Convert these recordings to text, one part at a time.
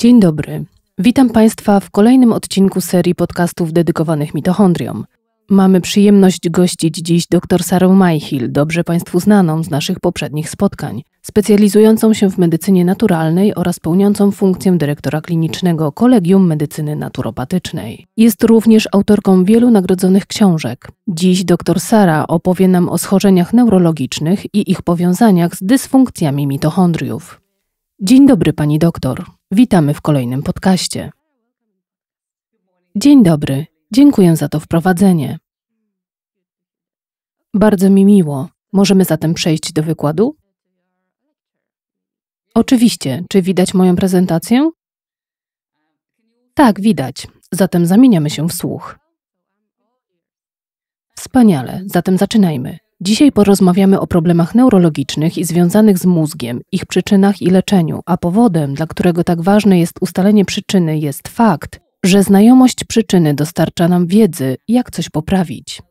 Dzień dobry. Witam Państwa w kolejnym odcinku serii podcastów dedykowanych mitochondriom. Mamy przyjemność gościć dziś dr Sarę Majchil, dobrze Państwu znaną z naszych poprzednich spotkań, specjalizującą się w medycynie naturalnej oraz pełniącą funkcję dyrektora klinicznego Kolegium Medycyny Naturopatycznej. Jest również autorką wielu nagrodzonych książek. Dziś dr Sara opowie nam o schorzeniach neurologicznych i ich powiązaniach z dysfunkcjami mitochondriów. Dzień dobry Pani doktor. Witamy w kolejnym podcaście. Dzień dobry, dziękuję za to wprowadzenie. Bardzo mi miło. Możemy zatem przejść do wykładu? Oczywiście, czy widać moją prezentację? Tak, widać. Zatem zamieniamy się w słuch. Wspaniale, zatem zaczynajmy. Dzisiaj porozmawiamy o problemach neurologicznych i związanych z mózgiem, ich przyczynach i leczeniu, a powodem, dla którego tak ważne jest ustalenie przyczyny, jest fakt, że znajomość przyczyny dostarcza nam wiedzy, jak coś poprawić.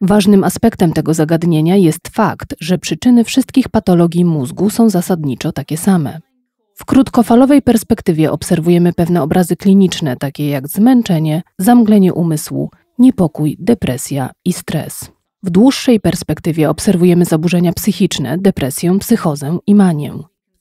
Ważnym aspektem tego zagadnienia jest fakt, że przyczyny wszystkich patologii mózgu są zasadniczo takie same. W krótkofalowej perspektywie obserwujemy pewne obrazy kliniczne, takie jak zmęczenie, zamglenie umysłu, niepokój, depresja i stres. W dłuższej perspektywie obserwujemy zaburzenia psychiczne, depresję, psychozę i manię,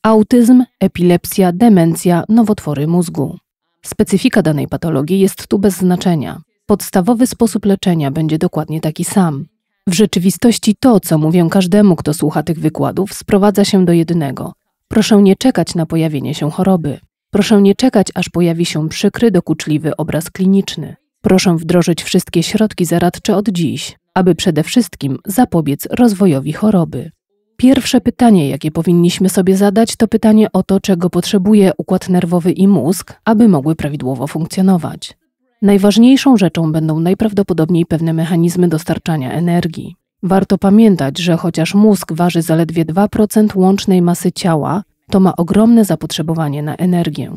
autyzm, epilepsja, demencja, nowotwory mózgu. Specyfika danej patologii jest tu bez znaczenia. Podstawowy sposób leczenia będzie dokładnie taki sam. W rzeczywistości to, co mówię każdemu, kto słucha tych wykładów, sprowadza się do jednego. Proszę nie czekać na pojawienie się choroby. Proszę nie czekać, aż pojawi się przykry, dokuczliwy obraz kliniczny. Proszę wdrożyć wszystkie środki zaradcze od dziś aby przede wszystkim zapobiec rozwojowi choroby. Pierwsze pytanie, jakie powinniśmy sobie zadać, to pytanie o to, czego potrzebuje układ nerwowy i mózg, aby mogły prawidłowo funkcjonować. Najważniejszą rzeczą będą najprawdopodobniej pewne mechanizmy dostarczania energii. Warto pamiętać, że chociaż mózg waży zaledwie 2% łącznej masy ciała, to ma ogromne zapotrzebowanie na energię.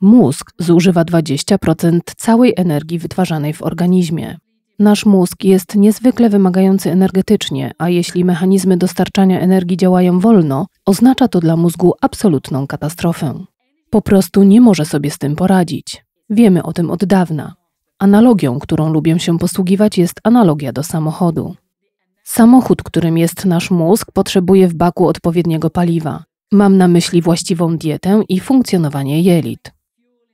Mózg zużywa 20% całej energii wytwarzanej w organizmie. Nasz mózg jest niezwykle wymagający energetycznie, a jeśli mechanizmy dostarczania energii działają wolno, oznacza to dla mózgu absolutną katastrofę. Po prostu nie może sobie z tym poradzić. Wiemy o tym od dawna. Analogią, którą lubię się posługiwać, jest analogia do samochodu. Samochód, którym jest nasz mózg, potrzebuje w baku odpowiedniego paliwa. Mam na myśli właściwą dietę i funkcjonowanie jelit.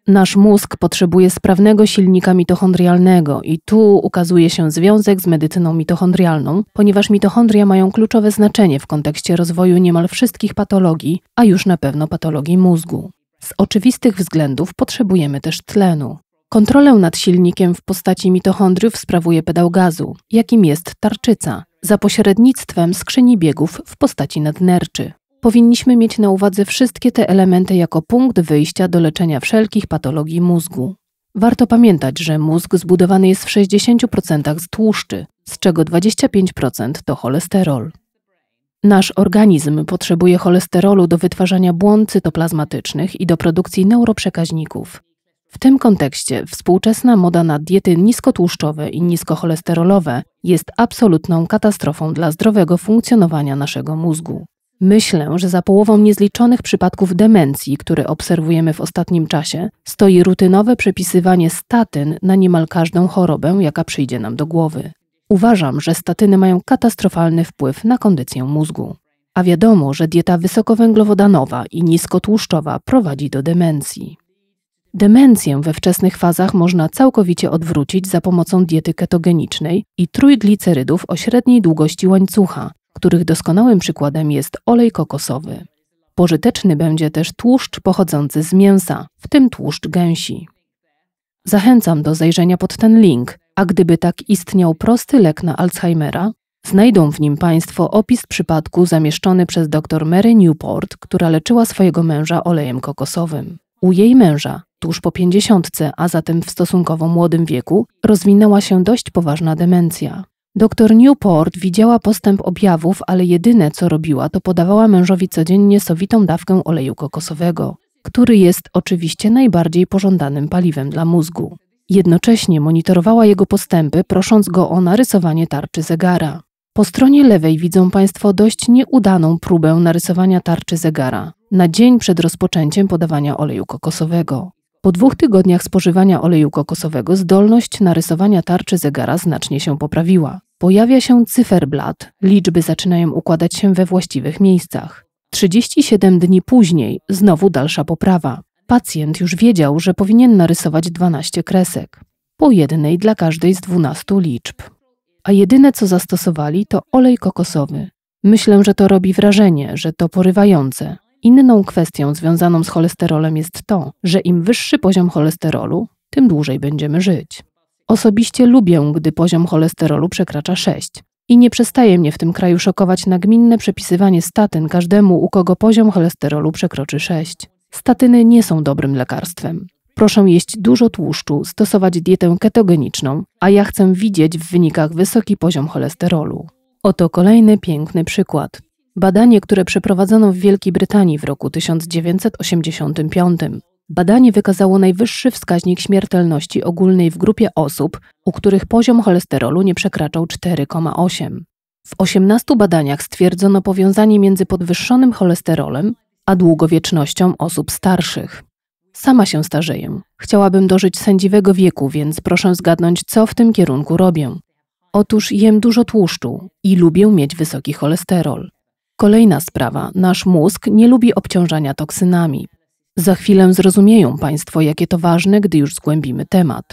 Nasz mózg potrzebuje sprawnego silnika mitochondrialnego i tu ukazuje się związek z medycyną mitochondrialną, ponieważ mitochondria mają kluczowe znaczenie w kontekście rozwoju niemal wszystkich patologii, a już na pewno patologii mózgu. Z oczywistych względów potrzebujemy też tlenu. Kontrolę nad silnikiem w postaci mitochondriów sprawuje pedał gazu, jakim jest tarczyca, za pośrednictwem skrzyni biegów w postaci nadnerczy powinniśmy mieć na uwadze wszystkie te elementy jako punkt wyjścia do leczenia wszelkich patologii mózgu. Warto pamiętać, że mózg zbudowany jest w 60% z tłuszczy, z czego 25% to cholesterol. Nasz organizm potrzebuje cholesterolu do wytwarzania błon cytoplazmatycznych i do produkcji neuroprzekaźników. W tym kontekście współczesna moda na diety niskotłuszczowe i niskocholesterolowe jest absolutną katastrofą dla zdrowego funkcjonowania naszego mózgu. Myślę, że za połową niezliczonych przypadków demencji, które obserwujemy w ostatnim czasie, stoi rutynowe przepisywanie statyn na niemal każdą chorobę, jaka przyjdzie nam do głowy. Uważam, że statyny mają katastrofalny wpływ na kondycję mózgu. A wiadomo, że dieta wysokowęglowodanowa i niskotłuszczowa prowadzi do demencji. Demencję we wczesnych fazach można całkowicie odwrócić za pomocą diety ketogenicznej i trójglicerydów o średniej długości łańcucha, których doskonałym przykładem jest olej kokosowy. Pożyteczny będzie też tłuszcz pochodzący z mięsa, w tym tłuszcz gęsi. Zachęcam do zajrzenia pod ten link, a gdyby tak istniał prosty lek na Alzheimera, znajdą w nim Państwo opis przypadku zamieszczony przez dr Mary Newport, która leczyła swojego męża olejem kokosowym. U jej męża, tuż po pięćdziesiątce, a zatem w stosunkowo młodym wieku, rozwinęła się dość poważna demencja. Doktor Newport widziała postęp objawów, ale jedyne co robiła, to podawała mężowi codziennie sowitą dawkę oleju kokosowego, który jest oczywiście najbardziej pożądanym paliwem dla mózgu. Jednocześnie monitorowała jego postępy, prosząc go o narysowanie tarczy zegara. Po stronie lewej widzą Państwo dość nieudaną próbę narysowania tarczy zegara na dzień przed rozpoczęciem podawania oleju kokosowego. Po dwóch tygodniach spożywania oleju kokosowego zdolność narysowania tarczy zegara znacznie się poprawiła. Pojawia się cyferblat, liczby zaczynają układać się we właściwych miejscach. 37 dni później znowu dalsza poprawa. Pacjent już wiedział, że powinien narysować 12 kresek, po jednej dla każdej z 12 liczb. A jedyne co zastosowali to olej kokosowy. Myślę, że to robi wrażenie, że to porywające. Inną kwestią związaną z cholesterolem jest to, że im wyższy poziom cholesterolu, tym dłużej będziemy żyć. Osobiście lubię, gdy poziom cholesterolu przekracza 6. I nie przestaje mnie w tym kraju szokować nagminne przepisywanie statyn każdemu, u kogo poziom cholesterolu przekroczy 6. Statyny nie są dobrym lekarstwem. Proszę jeść dużo tłuszczu, stosować dietę ketogeniczną, a ja chcę widzieć w wynikach wysoki poziom cholesterolu. Oto kolejny piękny przykład. Badanie, które przeprowadzono w Wielkiej Brytanii w roku 1985 Badanie wykazało najwyższy wskaźnik śmiertelności ogólnej w grupie osób, u których poziom cholesterolu nie przekraczał 4,8. W 18 badaniach stwierdzono powiązanie między podwyższonym cholesterolem a długowiecznością osób starszych. Sama się starzeję. Chciałabym dożyć sędziwego wieku, więc proszę zgadnąć, co w tym kierunku robię. Otóż jem dużo tłuszczu i lubię mieć wysoki cholesterol. Kolejna sprawa. Nasz mózg nie lubi obciążania toksynami. Za chwilę zrozumieją Państwo, jakie to ważne, gdy już zgłębimy temat.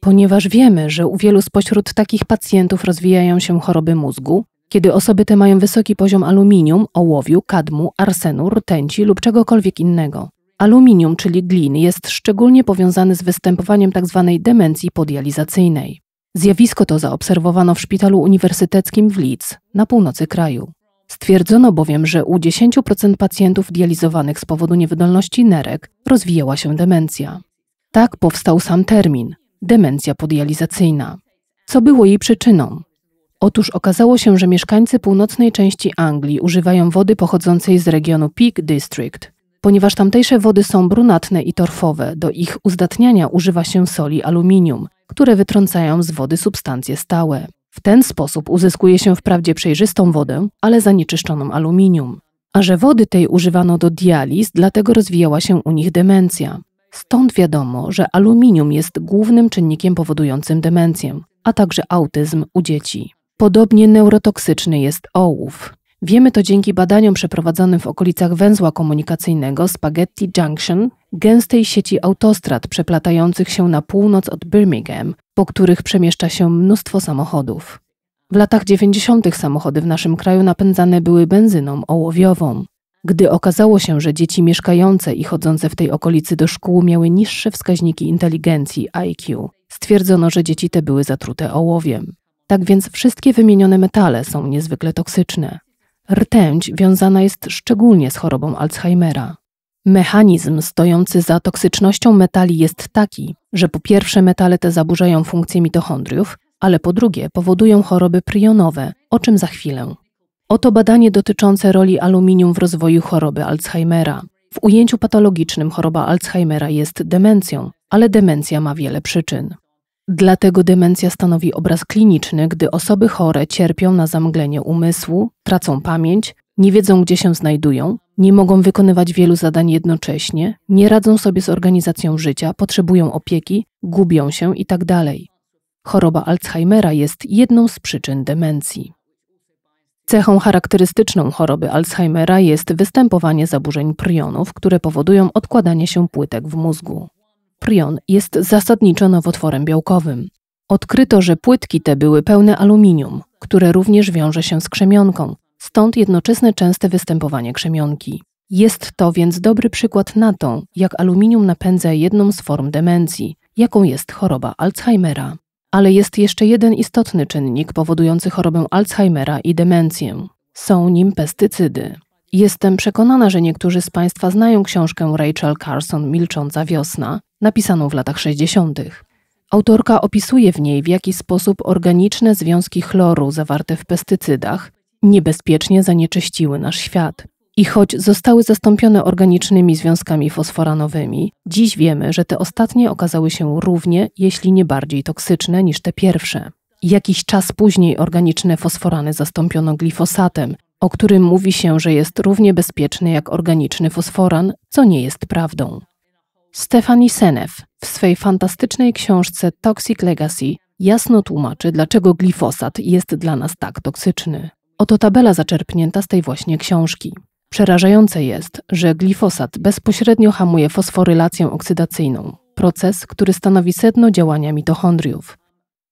Ponieważ wiemy, że u wielu spośród takich pacjentów rozwijają się choroby mózgu, kiedy osoby te mają wysoki poziom aluminium, ołowiu, kadmu, arsenu, rtęci lub czegokolwiek innego. Aluminium, czyli glin, jest szczególnie powiązany z występowaniem tzw. Tak demencji podializacyjnej. Zjawisko to zaobserwowano w Szpitalu Uniwersyteckim w Leeds, na północy kraju. Stwierdzono bowiem, że u 10% pacjentów dializowanych z powodu niewydolności nerek rozwijała się demencja. Tak powstał sam termin demencja podializacyjna. Co było jej przyczyną? Otóż okazało się, że mieszkańcy północnej części Anglii używają wody pochodzącej z regionu Peak District. Ponieważ tamtejsze wody są brunatne i torfowe, do ich uzdatniania używa się soli aluminium, które wytrącają z wody substancje stałe. W ten sposób uzyskuje się wprawdzie przejrzystą wodę, ale zanieczyszczoną aluminium. A że wody tej używano do dializ, dlatego rozwijała się u nich demencja. Stąd wiadomo, że aluminium jest głównym czynnikiem powodującym demencję, a także autyzm u dzieci. Podobnie neurotoksyczny jest ołów. Wiemy to dzięki badaniom przeprowadzonym w okolicach węzła komunikacyjnego Spaghetti Junction, gęstej sieci autostrad przeplatających się na północ od Birmingham, po których przemieszcza się mnóstwo samochodów. W latach 90. samochody w naszym kraju napędzane były benzyną ołowiową. Gdy okazało się, że dzieci mieszkające i chodzące w tej okolicy do szkół miały niższe wskaźniki inteligencji IQ, stwierdzono, że dzieci te były zatrute ołowiem. Tak więc wszystkie wymienione metale są niezwykle toksyczne. Rtęć wiązana jest szczególnie z chorobą Alzheimera. Mechanizm stojący za toksycznością metali jest taki, że po pierwsze metale te zaburzają funkcję mitochondriów, ale po drugie powodują choroby prionowe, o czym za chwilę. Oto badanie dotyczące roli aluminium w rozwoju choroby Alzheimera. W ujęciu patologicznym choroba Alzheimera jest demencją, ale demencja ma wiele przyczyn. Dlatego demencja stanowi obraz kliniczny, gdy osoby chore cierpią na zamglenie umysłu, tracą pamięć, nie wiedzą gdzie się znajdują, nie mogą wykonywać wielu zadań jednocześnie, nie radzą sobie z organizacją życia, potrzebują opieki, gubią się itd. Tak Choroba Alzheimera jest jedną z przyczyn demencji. Cechą charakterystyczną choroby Alzheimera jest występowanie zaburzeń prionów, które powodują odkładanie się płytek w mózgu prion jest zasadniczo nowotworem białkowym. Odkryto, że płytki te były pełne aluminium, które również wiąże się z krzemionką, stąd jednoczesne częste występowanie krzemionki. Jest to więc dobry przykład na to, jak aluminium napędza jedną z form demencji, jaką jest choroba Alzheimera. Ale jest jeszcze jeden istotny czynnik powodujący chorobę Alzheimera i demencję. Są nim pestycydy. Jestem przekonana, że niektórzy z Państwa znają książkę Rachel Carson Milcząca wiosna, napisaną w latach 60. Autorka opisuje w niej, w jaki sposób organiczne związki chloru zawarte w pestycydach niebezpiecznie zanieczyściły nasz świat. I choć zostały zastąpione organicznymi związkami fosforanowymi, dziś wiemy, że te ostatnie okazały się równie, jeśli nie bardziej toksyczne niż te pierwsze. Jakiś czas później organiczne fosforany zastąpiono glifosatem, o którym mówi się, że jest równie bezpieczny jak organiczny fosforan, co nie jest prawdą. Stefani Senew w swej fantastycznej książce Toxic Legacy jasno tłumaczy, dlaczego glifosat jest dla nas tak toksyczny. Oto tabela zaczerpnięta z tej właśnie książki. Przerażające jest, że glifosat bezpośrednio hamuje fosforylację oksydacyjną, proces, który stanowi sedno działania mitochondriów.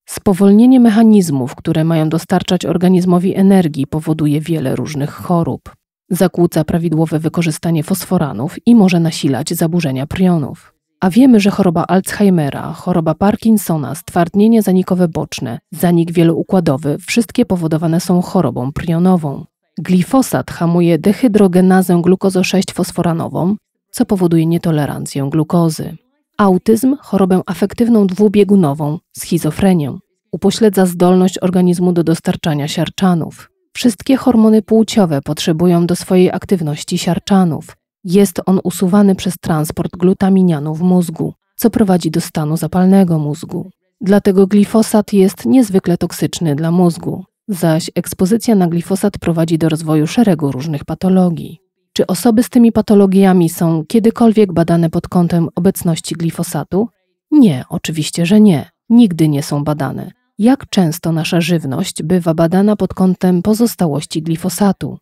Spowolnienie mechanizmów, które mają dostarczać organizmowi energii, powoduje wiele różnych chorób. Zakłóca prawidłowe wykorzystanie fosforanów i może nasilać zaburzenia prionów. A wiemy, że choroba Alzheimera, choroba Parkinsona, stwardnienie zanikowe boczne, zanik wieloukładowy, wszystkie powodowane są chorobą prionową. Glifosat hamuje dehydrogenazę glukozo-6-fosforanową, co powoduje nietolerancję glukozy autyzm, chorobę afektywną dwubiegunową, schizofrenię. Upośledza zdolność organizmu do dostarczania siarczanów. Wszystkie hormony płciowe potrzebują do swojej aktywności siarczanów. Jest on usuwany przez transport glutaminianu w mózgu, co prowadzi do stanu zapalnego mózgu. Dlatego glifosat jest niezwykle toksyczny dla mózgu, zaś ekspozycja na glifosat prowadzi do rozwoju szeregu różnych patologii. Czy osoby z tymi patologiami są kiedykolwiek badane pod kątem obecności glifosatu? Nie, oczywiście, że nie. Nigdy nie są badane. Jak często nasza żywność bywa badana pod kątem pozostałości glifosatu?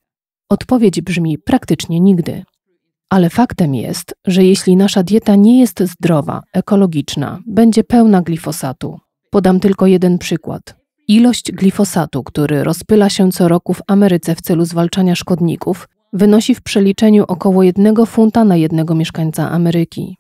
Odpowiedź brzmi praktycznie nigdy. Ale faktem jest, że jeśli nasza dieta nie jest zdrowa, ekologiczna, będzie pełna glifosatu. Podam tylko jeden przykład. Ilość glifosatu, który rozpyla się co roku w Ameryce w celu zwalczania szkodników, wynosi w przeliczeniu około 1 funta na jednego mieszkańca Ameryki.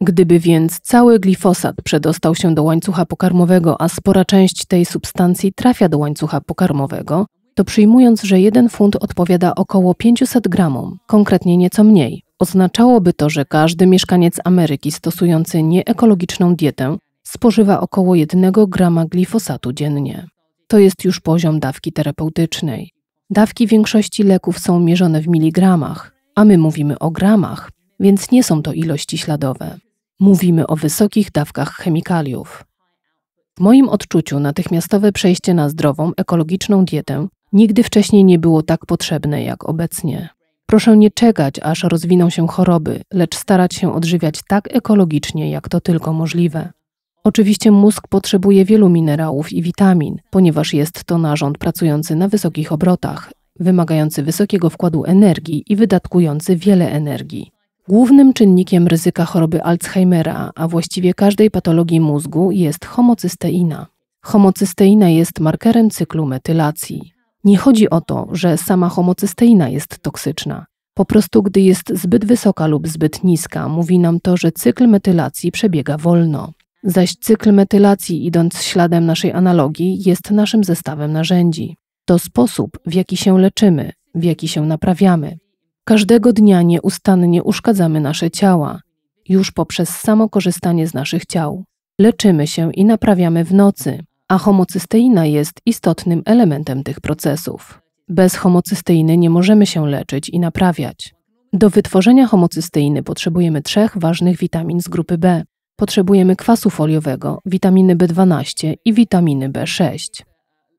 Gdyby więc cały glifosat przedostał się do łańcucha pokarmowego, a spora część tej substancji trafia do łańcucha pokarmowego, to przyjmując, że 1 funt odpowiada około 500 gramom, konkretnie nieco mniej, oznaczałoby to, że każdy mieszkaniec Ameryki stosujący nieekologiczną dietę spożywa około 1 grama glifosatu dziennie. To jest już poziom dawki terapeutycznej. Dawki większości leków są mierzone w miligramach, a my mówimy o gramach, więc nie są to ilości śladowe. Mówimy o wysokich dawkach chemikaliów. W moim odczuciu natychmiastowe przejście na zdrową, ekologiczną dietę nigdy wcześniej nie było tak potrzebne jak obecnie. Proszę nie czekać, aż rozwiną się choroby, lecz starać się odżywiać tak ekologicznie, jak to tylko możliwe. Oczywiście mózg potrzebuje wielu minerałów i witamin, ponieważ jest to narząd pracujący na wysokich obrotach, wymagający wysokiego wkładu energii i wydatkujący wiele energii. Głównym czynnikiem ryzyka choroby Alzheimera, a właściwie każdej patologii mózgu, jest homocysteina. Homocysteina jest markerem cyklu metylacji. Nie chodzi o to, że sama homocysteina jest toksyczna. Po prostu, gdy jest zbyt wysoka lub zbyt niska, mówi nam to, że cykl metylacji przebiega wolno zaś cykl metylacji, idąc śladem naszej analogii, jest naszym zestawem narzędzi. To sposób, w jaki się leczymy, w jaki się naprawiamy. Każdego dnia nieustannie uszkadzamy nasze ciała, już poprzez samo korzystanie z naszych ciał. Leczymy się i naprawiamy w nocy, a homocysteina jest istotnym elementem tych procesów. Bez homocysteiny nie możemy się leczyć i naprawiać. Do wytworzenia homocysteiny potrzebujemy trzech ważnych witamin z grupy B, potrzebujemy kwasu foliowego, witaminy B12 i witaminy B6.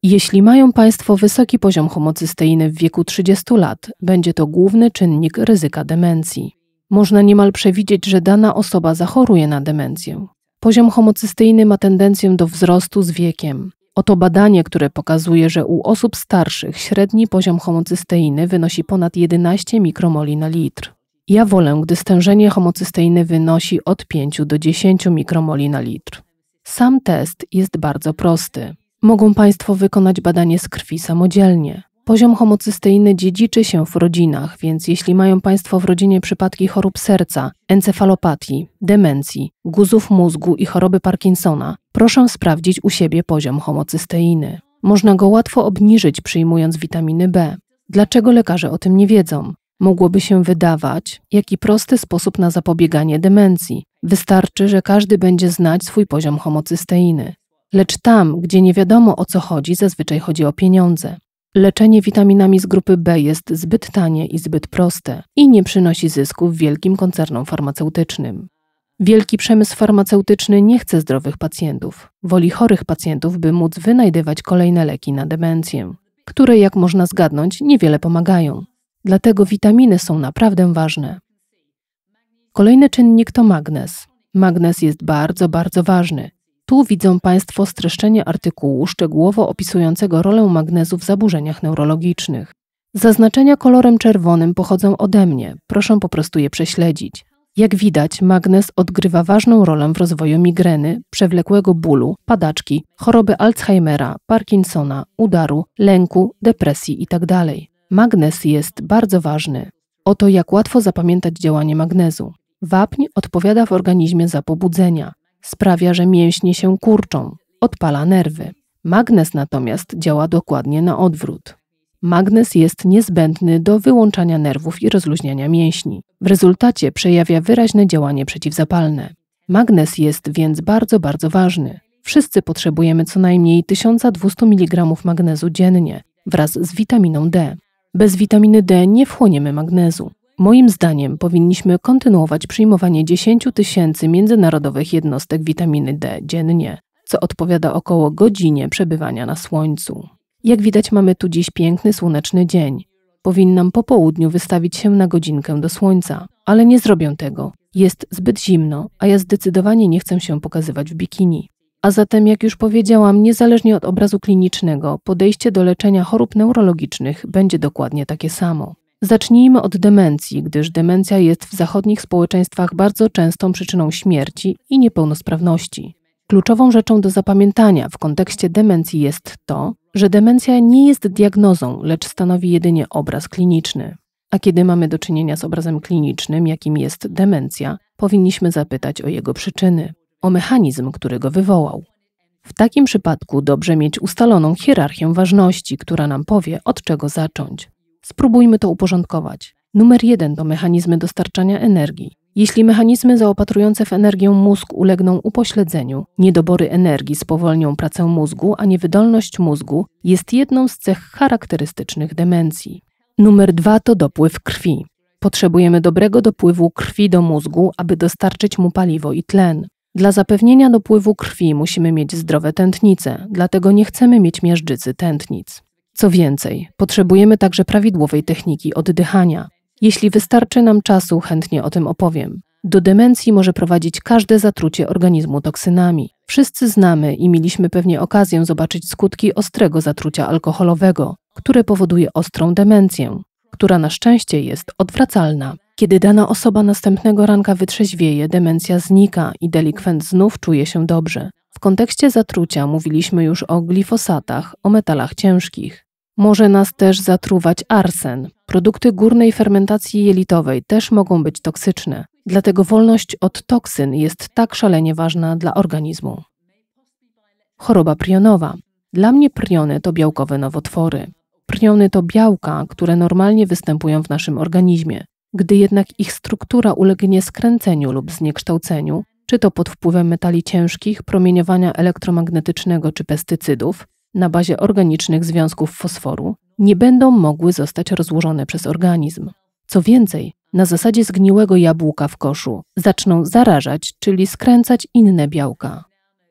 Jeśli mają Państwo wysoki poziom homocysteiny w wieku 30 lat, będzie to główny czynnik ryzyka demencji. Można niemal przewidzieć, że dana osoba zachoruje na demencję. Poziom homocysteiny ma tendencję do wzrostu z wiekiem. Oto badanie, które pokazuje, że u osób starszych średni poziom homocysteiny wynosi ponad 11 mikromoli na litr. Ja wolę, gdy stężenie homocysteiny wynosi od 5 do 10 mikromoli na litr. Sam test jest bardzo prosty. Mogą Państwo wykonać badanie z krwi samodzielnie. Poziom homocysteiny dziedziczy się w rodzinach, więc jeśli mają Państwo w rodzinie przypadki chorób serca, encefalopatii, demencji, guzów mózgu i choroby Parkinsona, proszę sprawdzić u siebie poziom homocysteiny. Można go łatwo obniżyć przyjmując witaminy B. Dlaczego lekarze o tym nie wiedzą? Mogłoby się wydawać, jaki prosty sposób na zapobieganie demencji. Wystarczy, że każdy będzie znać swój poziom homocysteiny. Lecz tam, gdzie nie wiadomo o co chodzi, zazwyczaj chodzi o pieniądze. Leczenie witaminami z grupy B jest zbyt tanie i zbyt proste i nie przynosi zysków wielkim koncernom farmaceutycznym. Wielki przemysł farmaceutyczny nie chce zdrowych pacjentów. Woli chorych pacjentów, by móc wynajdywać kolejne leki na demencję, które, jak można zgadnąć, niewiele pomagają. Dlatego witaminy są naprawdę ważne. Kolejny czynnik to magnez. Magnez jest bardzo, bardzo ważny. Tu widzą Państwo streszczenie artykułu szczegółowo opisującego rolę magnezu w zaburzeniach neurologicznych. Zaznaczenia kolorem czerwonym pochodzą ode mnie, proszę po prostu je prześledzić. Jak widać, magnez odgrywa ważną rolę w rozwoju migreny, przewlekłego bólu, padaczki, choroby Alzheimera, Parkinsona, udaru, lęku, depresji itd. Tak Magnez jest bardzo ważny. Oto jak łatwo zapamiętać działanie magnezu. Wapń odpowiada w organizmie za pobudzenia, sprawia, że mięśnie się kurczą, odpala nerwy. Magnez natomiast działa dokładnie na odwrót. Magnez jest niezbędny do wyłączania nerwów i rozluźniania mięśni. W rezultacie przejawia wyraźne działanie przeciwzapalne. Magnez jest więc bardzo, bardzo ważny. Wszyscy potrzebujemy co najmniej 1200 mg magnezu dziennie wraz z witaminą D. Bez witaminy D nie wchłoniemy magnezu. Moim zdaniem powinniśmy kontynuować przyjmowanie 10 tysięcy międzynarodowych jednostek witaminy D dziennie, co odpowiada około godzinie przebywania na słońcu. Jak widać, mamy tu dziś piękny słoneczny dzień. Powinnam po południu wystawić się na godzinkę do słońca, ale nie zrobię tego. Jest zbyt zimno, a ja zdecydowanie nie chcę się pokazywać w bikini. A zatem, jak już powiedziałam, niezależnie od obrazu klinicznego, podejście do leczenia chorób neurologicznych będzie dokładnie takie samo. Zacznijmy od demencji, gdyż demencja jest w zachodnich społeczeństwach bardzo częstą przyczyną śmierci i niepełnosprawności. Kluczową rzeczą do zapamiętania w kontekście demencji jest to, że demencja nie jest diagnozą, lecz stanowi jedynie obraz kliniczny. A kiedy mamy do czynienia z obrazem klinicznym, jakim jest demencja, powinniśmy zapytać o jego przyczyny o mechanizm, który go wywołał. W takim przypadku dobrze mieć ustaloną hierarchię ważności, która nam powie, od czego zacząć. Spróbujmy to uporządkować. Numer jeden to mechanizmy dostarczania energii. Jeśli mechanizmy zaopatrujące w energię mózg ulegną upośledzeniu, niedobory energii spowolnią pracę mózgu, a niewydolność mózgu jest jedną z cech charakterystycznych demencji. Numer dwa to dopływ krwi. Potrzebujemy dobrego dopływu krwi do mózgu, aby dostarczyć mu paliwo i tlen. Dla zapewnienia dopływu krwi musimy mieć zdrowe tętnice, dlatego nie chcemy mieć miażdżycy tętnic. Co więcej, potrzebujemy także prawidłowej techniki oddychania. Jeśli wystarczy nam czasu, chętnie o tym opowiem. Do demencji może prowadzić każde zatrucie organizmu toksynami. Wszyscy znamy i mieliśmy pewnie okazję zobaczyć skutki ostrego zatrucia alkoholowego, które powoduje ostrą demencję, która na szczęście jest odwracalna. Kiedy dana osoba następnego ranka wytrzeźwieje, demencja znika i delikwent znów czuje się dobrze. W kontekście zatrucia mówiliśmy już o glifosatach, o metalach ciężkich. Może nas też zatruwać arsen. Produkty górnej fermentacji jelitowej też mogą być toksyczne, dlatego wolność od toksyn jest tak szalenie ważna dla organizmu. Choroba prionowa. Dla mnie priony to białkowe nowotwory. Priony to białka, które normalnie występują w naszym organizmie. Gdy jednak ich struktura ulegnie skręceniu lub zniekształceniu, czy to pod wpływem metali ciężkich, promieniowania elektromagnetycznego czy pestycydów, na bazie organicznych związków fosforu, nie będą mogły zostać rozłożone przez organizm. Co więcej, na zasadzie zgniłego jabłka w koszu zaczną zarażać, czyli skręcać inne białka.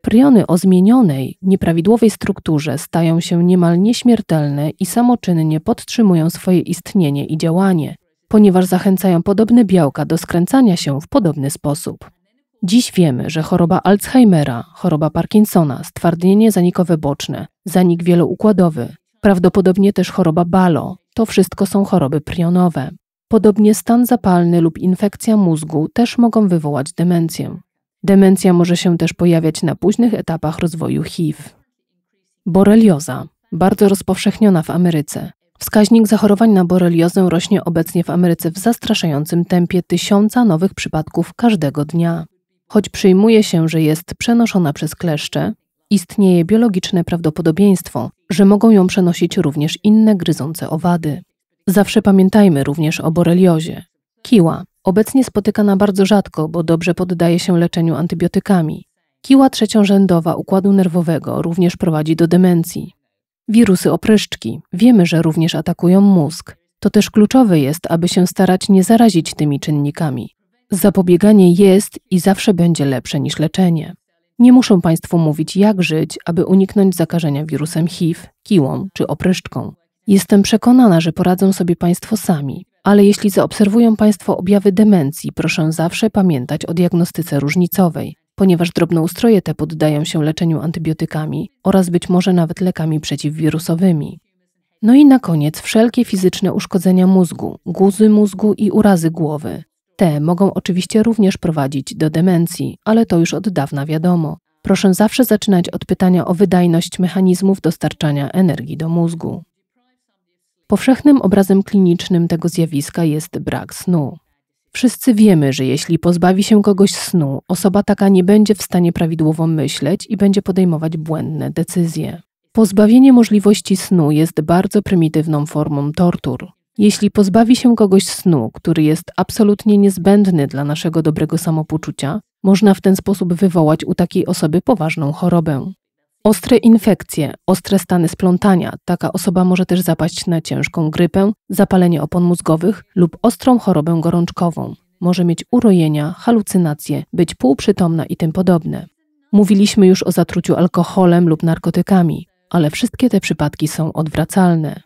Priony o zmienionej, nieprawidłowej strukturze stają się niemal nieśmiertelne i samoczynnie podtrzymują swoje istnienie i działanie, ponieważ zachęcają podobne białka do skręcania się w podobny sposób. Dziś wiemy, że choroba Alzheimera, choroba Parkinsona, stwardnienie zanikowe boczne, zanik wieloukładowy, prawdopodobnie też choroba Balo, to wszystko są choroby prionowe. Podobnie stan zapalny lub infekcja mózgu też mogą wywołać demencję. Demencja może się też pojawiać na późnych etapach rozwoju HIV. Borelioza, bardzo rozpowszechniona w Ameryce, Wskaźnik zachorowań na boreliozę rośnie obecnie w Ameryce w zastraszającym tempie tysiąca nowych przypadków każdego dnia. Choć przyjmuje się, że jest przenoszona przez kleszcze, istnieje biologiczne prawdopodobieństwo, że mogą ją przenosić również inne gryzące owady. Zawsze pamiętajmy również o boreliozie. Kiła obecnie spotykana bardzo rzadko, bo dobrze poddaje się leczeniu antybiotykami. Kiła trzeciorzędowa układu nerwowego również prowadzi do demencji. Wirusy opryszczki. Wiemy, że również atakują mózg. To też kluczowe jest, aby się starać nie zarazić tymi czynnikami. Zapobieganie jest i zawsze będzie lepsze niż leczenie. Nie muszę Państwu mówić, jak żyć, aby uniknąć zakażenia wirusem HIV, kiłą czy opryszczką. Jestem przekonana, że poradzą sobie Państwo sami, ale jeśli zaobserwują Państwo objawy demencji, proszę zawsze pamiętać o diagnostyce różnicowej ponieważ drobnoustroje te poddają się leczeniu antybiotykami oraz być może nawet lekami przeciwwirusowymi. No i na koniec wszelkie fizyczne uszkodzenia mózgu, guzy mózgu i urazy głowy. Te mogą oczywiście również prowadzić do demencji, ale to już od dawna wiadomo. Proszę zawsze zaczynać od pytania o wydajność mechanizmów dostarczania energii do mózgu. Powszechnym obrazem klinicznym tego zjawiska jest brak snu. Wszyscy wiemy, że jeśli pozbawi się kogoś snu, osoba taka nie będzie w stanie prawidłowo myśleć i będzie podejmować błędne decyzje. Pozbawienie możliwości snu jest bardzo prymitywną formą tortur. Jeśli pozbawi się kogoś snu, który jest absolutnie niezbędny dla naszego dobrego samopoczucia, można w ten sposób wywołać u takiej osoby poważną chorobę. Ostre infekcje, ostre stany splątania. Taka osoba może też zapaść na ciężką grypę, zapalenie opon mózgowych lub ostrą chorobę gorączkową. Może mieć urojenia, halucynacje, być półprzytomna i tym podobne. Mówiliśmy już o zatruciu alkoholem lub narkotykami, ale wszystkie te przypadki są odwracalne.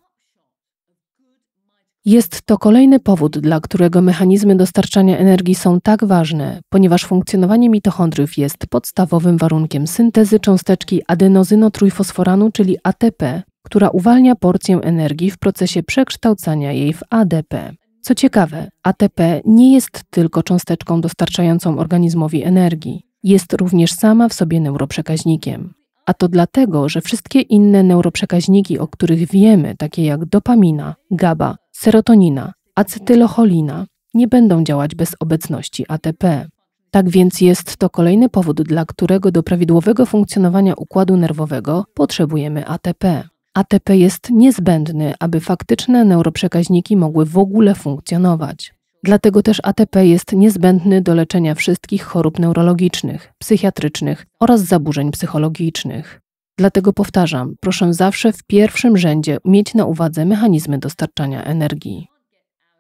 Jest to kolejny powód, dla którego mechanizmy dostarczania energii są tak ważne, ponieważ funkcjonowanie mitochondriów jest podstawowym warunkiem syntezy cząsteczki adenozynotrójfosforanu, czyli ATP, która uwalnia porcję energii w procesie przekształcania jej w ADP. Co ciekawe, ATP nie jest tylko cząsteczką dostarczającą organizmowi energii, jest również sama w sobie neuroprzekaźnikiem. A to dlatego, że wszystkie inne neuroprzekaźniki, o których wiemy, takie jak dopamina, GABA serotonina, acetylocholina nie będą działać bez obecności ATP. Tak więc jest to kolejny powód, dla którego do prawidłowego funkcjonowania układu nerwowego potrzebujemy ATP. ATP jest niezbędny, aby faktyczne neuroprzekaźniki mogły w ogóle funkcjonować. Dlatego też ATP jest niezbędny do leczenia wszystkich chorób neurologicznych, psychiatrycznych oraz zaburzeń psychologicznych. Dlatego powtarzam, proszę zawsze w pierwszym rzędzie mieć na uwadze mechanizmy dostarczania energii.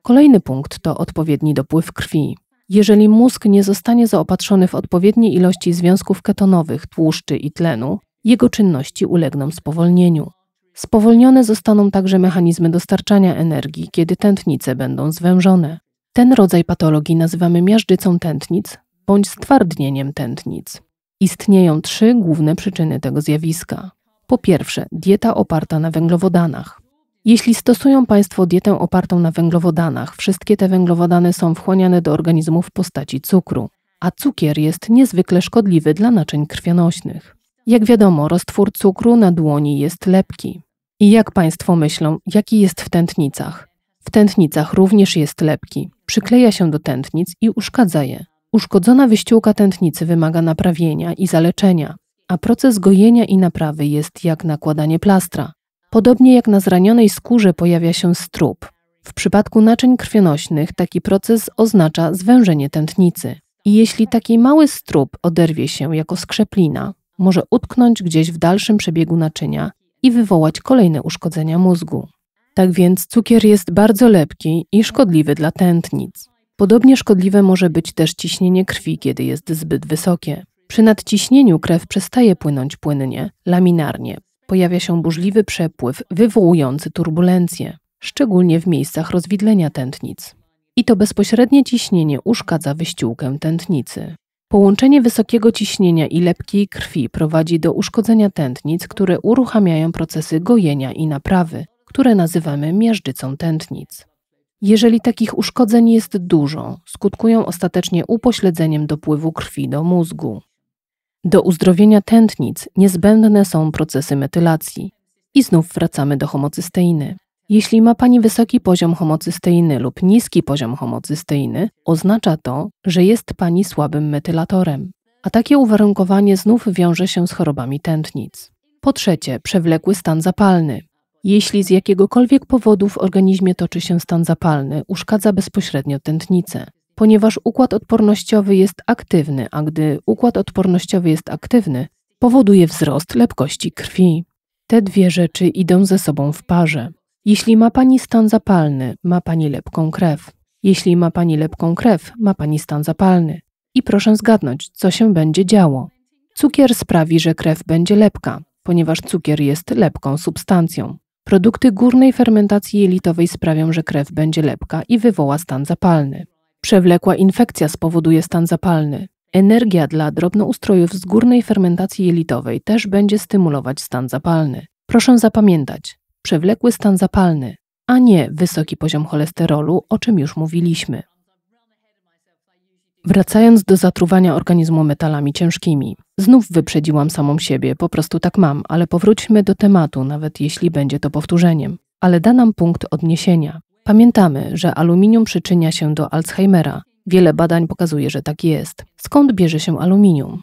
Kolejny punkt to odpowiedni dopływ krwi. Jeżeli mózg nie zostanie zaopatrzony w odpowiednie ilości związków ketonowych, tłuszczy i tlenu, jego czynności ulegną spowolnieniu. Spowolnione zostaną także mechanizmy dostarczania energii, kiedy tętnice będą zwężone. Ten rodzaj patologii nazywamy miażdżycą tętnic bądź stwardnieniem tętnic. Istnieją trzy główne przyczyny tego zjawiska. Po pierwsze, dieta oparta na węglowodanach. Jeśli stosują Państwo dietę opartą na węglowodanach, wszystkie te węglowodany są wchłaniane do organizmu w postaci cukru, a cukier jest niezwykle szkodliwy dla naczyń krwionośnych. Jak wiadomo, roztwór cukru na dłoni jest lepki. I jak Państwo myślą, jaki jest w tętnicach? W tętnicach również jest lepki, przykleja się do tętnic i uszkadza je. Uszkodzona wyściółka tętnicy wymaga naprawienia i zaleczenia, a proces gojenia i naprawy jest jak nakładanie plastra. Podobnie jak na zranionej skórze pojawia się strób. W przypadku naczyń krwionośnych taki proces oznacza zwężenie tętnicy. I jeśli taki mały strób oderwie się jako skrzeplina, może utknąć gdzieś w dalszym przebiegu naczynia i wywołać kolejne uszkodzenia mózgu. Tak więc cukier jest bardzo lepki i szkodliwy dla tętnic. Podobnie szkodliwe może być też ciśnienie krwi, kiedy jest zbyt wysokie. Przy nadciśnieniu krew przestaje płynąć płynnie, laminarnie. Pojawia się burzliwy przepływ wywołujący turbulencje, szczególnie w miejscach rozwidlenia tętnic. I to bezpośrednie ciśnienie uszkadza wyściółkę tętnicy. Połączenie wysokiego ciśnienia i lepkiej krwi prowadzi do uszkodzenia tętnic, które uruchamiają procesy gojenia i naprawy, które nazywamy miażdżycą tętnic. Jeżeli takich uszkodzeń jest dużo, skutkują ostatecznie upośledzeniem dopływu krwi do mózgu. Do uzdrowienia tętnic niezbędne są procesy metylacji. I znów wracamy do homocysteiny. Jeśli ma Pani wysoki poziom homocysteiny lub niski poziom homocysteiny, oznacza to, że jest Pani słabym metylatorem. A takie uwarunkowanie znów wiąże się z chorobami tętnic. Po trzecie, przewlekły stan zapalny. Jeśli z jakiegokolwiek powodu w organizmie toczy się stan zapalny, uszkadza bezpośrednio tętnicę. Ponieważ układ odpornościowy jest aktywny, a gdy układ odpornościowy jest aktywny, powoduje wzrost lepkości krwi. Te dwie rzeczy idą ze sobą w parze. Jeśli ma pani stan zapalny, ma pani lepką krew. Jeśli ma pani lepką krew, ma pani stan zapalny. I proszę zgadnąć, co się będzie działo. Cukier sprawi, że krew będzie lepka, ponieważ cukier jest lepką substancją. Produkty górnej fermentacji jelitowej sprawią, że krew będzie lepka i wywoła stan zapalny. Przewlekła infekcja spowoduje stan zapalny. Energia dla drobnoustrojów z górnej fermentacji jelitowej też będzie stymulować stan zapalny. Proszę zapamiętać, przewlekły stan zapalny, a nie wysoki poziom cholesterolu, o czym już mówiliśmy. Wracając do zatruwania organizmu metalami ciężkimi. Znów wyprzedziłam samą siebie, po prostu tak mam, ale powróćmy do tematu, nawet jeśli będzie to powtórzeniem. Ale da nam punkt odniesienia. Pamiętamy, że aluminium przyczynia się do Alzheimera. Wiele badań pokazuje, że tak jest. Skąd bierze się aluminium?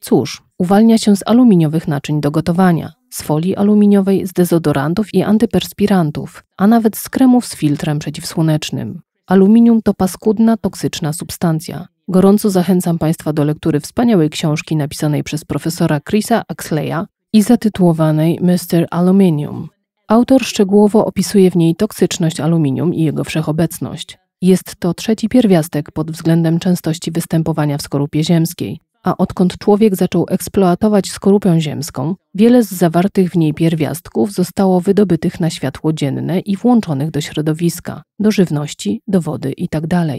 Cóż, uwalnia się z aluminiowych naczyń do gotowania, z folii aluminiowej, z dezodorantów i antyperspirantów, a nawet z kremów z filtrem przeciwsłonecznym. Aluminium to paskudna, toksyczna substancja. Gorąco zachęcam Państwa do lektury wspaniałej książki napisanej przez profesora Chrisa Axleya i zatytułowanej Mr. Aluminium. Autor szczegółowo opisuje w niej toksyczność aluminium i jego wszechobecność. Jest to trzeci pierwiastek pod względem częstości występowania w skorupie ziemskiej, a odkąd człowiek zaczął eksploatować skorupę ziemską, wiele z zawartych w niej pierwiastków zostało wydobytych na światło dzienne i włączonych do środowiska, do żywności, do wody itd. Tak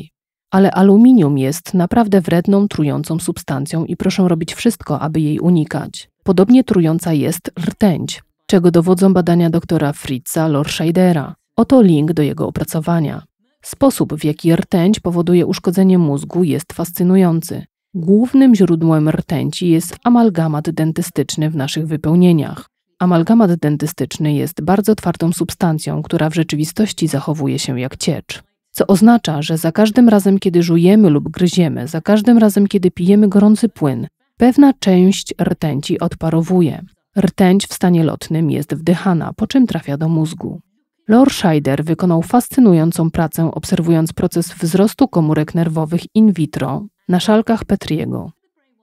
ale aluminium jest naprawdę wredną, trującą substancją i proszę robić wszystko, aby jej unikać. Podobnie trująca jest rtęć, czego dowodzą badania doktora Fritza Lorscheidera. Oto link do jego opracowania. Sposób, w jaki rtęć powoduje uszkodzenie mózgu, jest fascynujący. Głównym źródłem rtęci jest amalgamat dentystyczny w naszych wypełnieniach. Amalgamat dentystyczny jest bardzo twardą substancją, która w rzeczywistości zachowuje się jak ciecz co oznacza, że za każdym razem, kiedy żujemy lub gryziemy, za każdym razem, kiedy pijemy gorący płyn, pewna część rtęci odparowuje. Rtęć w stanie lotnym jest wdychana, po czym trafia do mózgu. Lor Scheider wykonał fascynującą pracę obserwując proces wzrostu komórek nerwowych in vitro na szalkach Petriego.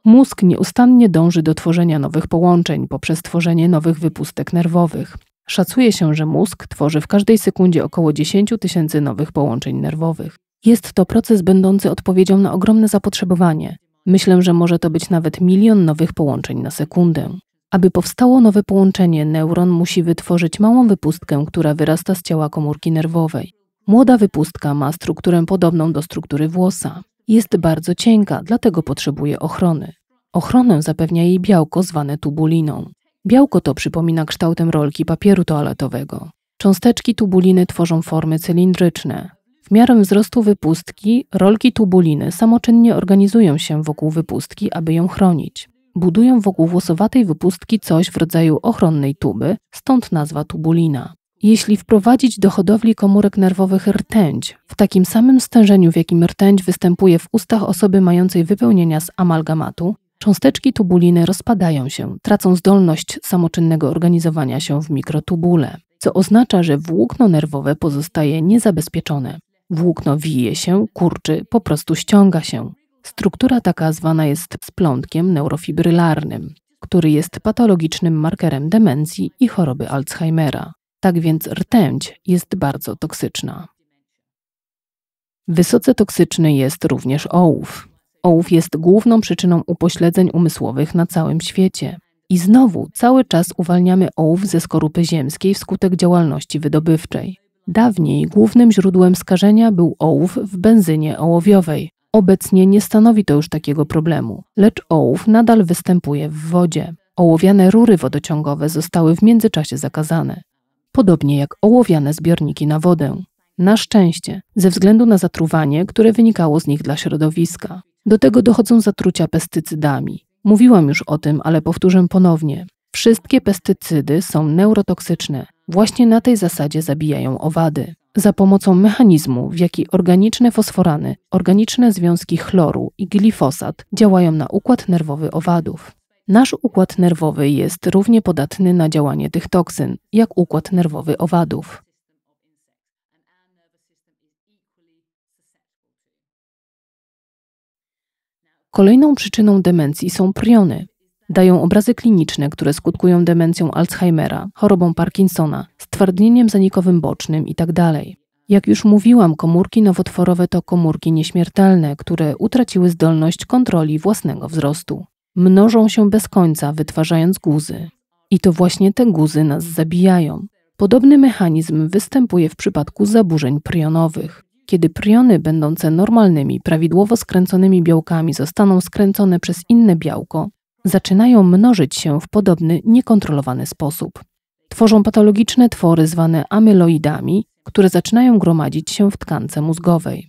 Mózg nieustannie dąży do tworzenia nowych połączeń poprzez tworzenie nowych wypustek nerwowych. Szacuje się, że mózg tworzy w każdej sekundzie około 10 tysięcy nowych połączeń nerwowych. Jest to proces będący odpowiedzią na ogromne zapotrzebowanie. Myślę, że może to być nawet milion nowych połączeń na sekundę. Aby powstało nowe połączenie, neuron musi wytworzyć małą wypustkę, która wyrasta z ciała komórki nerwowej. Młoda wypustka ma strukturę podobną do struktury włosa. Jest bardzo cienka, dlatego potrzebuje ochrony. Ochronę zapewnia jej białko zwane tubuliną. Białko to przypomina kształtem rolki papieru toaletowego. Cząsteczki tubuliny tworzą formy cylindryczne. W miarę wzrostu wypustki, rolki tubuliny samoczynnie organizują się wokół wypustki, aby ją chronić. Budują wokół włosowatej wypustki coś w rodzaju ochronnej tuby, stąd nazwa tubulina. Jeśli wprowadzić do hodowli komórek nerwowych rtęć, w takim samym stężeniu, w jakim rtęć występuje w ustach osoby mającej wypełnienia z amalgamatu, Cząsteczki tubuliny rozpadają się, tracą zdolność samoczynnego organizowania się w mikrotubule, co oznacza, że włókno nerwowe pozostaje niezabezpieczone. Włókno wije się, kurczy, po prostu ściąga się. Struktura taka zwana jest splątkiem neurofibrylarnym, który jest patologicznym markerem demencji i choroby Alzheimera. Tak więc rtęć jest bardzo toksyczna. Wysoce toksyczny jest również ołów. Ołów jest główną przyczyną upośledzeń umysłowych na całym świecie. I znowu cały czas uwalniamy ołów ze skorupy ziemskiej wskutek działalności wydobywczej. Dawniej głównym źródłem skażenia był ołów w benzynie ołowiowej. Obecnie nie stanowi to już takiego problemu, lecz ołów nadal występuje w wodzie. Ołowiane rury wodociągowe zostały w międzyczasie zakazane, podobnie jak ołowiane zbiorniki na wodę. Na szczęście, ze względu na zatruwanie, które wynikało z nich dla środowiska. Do tego dochodzą zatrucia pestycydami. Mówiłam już o tym, ale powtórzę ponownie. Wszystkie pestycydy są neurotoksyczne. Właśnie na tej zasadzie zabijają owady. Za pomocą mechanizmu, w jaki organiczne fosforany, organiczne związki chloru i glifosat działają na układ nerwowy owadów. Nasz układ nerwowy jest równie podatny na działanie tych toksyn, jak układ nerwowy owadów. Kolejną przyczyną demencji są priony. Dają obrazy kliniczne, które skutkują demencją Alzheimera, chorobą Parkinsona, stwardnieniem zanikowym bocznym itd. Tak Jak już mówiłam, komórki nowotworowe to komórki nieśmiertelne, które utraciły zdolność kontroli własnego wzrostu. Mnożą się bez końca, wytwarzając guzy. I to właśnie te guzy nas zabijają. Podobny mechanizm występuje w przypadku zaburzeń prionowych. Kiedy priony będące normalnymi, prawidłowo skręconymi białkami zostaną skręcone przez inne białko, zaczynają mnożyć się w podobny, niekontrolowany sposób. Tworzą patologiczne twory zwane amyloidami, które zaczynają gromadzić się w tkance mózgowej.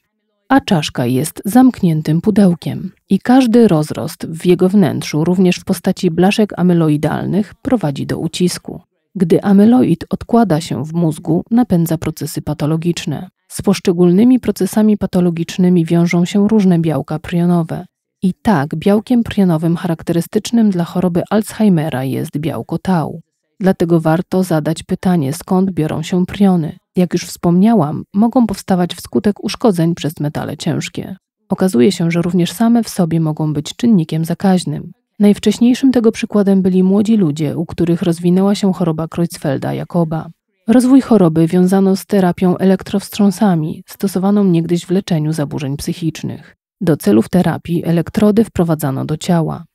A czaszka jest zamkniętym pudełkiem i każdy rozrost w jego wnętrzu, również w postaci blaszek amyloidalnych, prowadzi do ucisku. Gdy amyloid odkłada się w mózgu, napędza procesy patologiczne. Z poszczególnymi procesami patologicznymi wiążą się różne białka prionowe. I tak, białkiem prionowym charakterystycznym dla choroby Alzheimera jest białko tau. Dlatego warto zadać pytanie, skąd biorą się priony. Jak już wspomniałam, mogą powstawać wskutek uszkodzeń przez metale ciężkie. Okazuje się, że również same w sobie mogą być czynnikiem zakaźnym. Najwcześniejszym tego przykładem byli młodzi ludzie, u których rozwinęła się choroba Creutzfelda-Jakoba. Rozwój choroby wiązano z terapią elektrowstrząsami, stosowaną niegdyś w leczeniu zaburzeń psychicznych. Do celów terapii elektrody wprowadzano do ciała.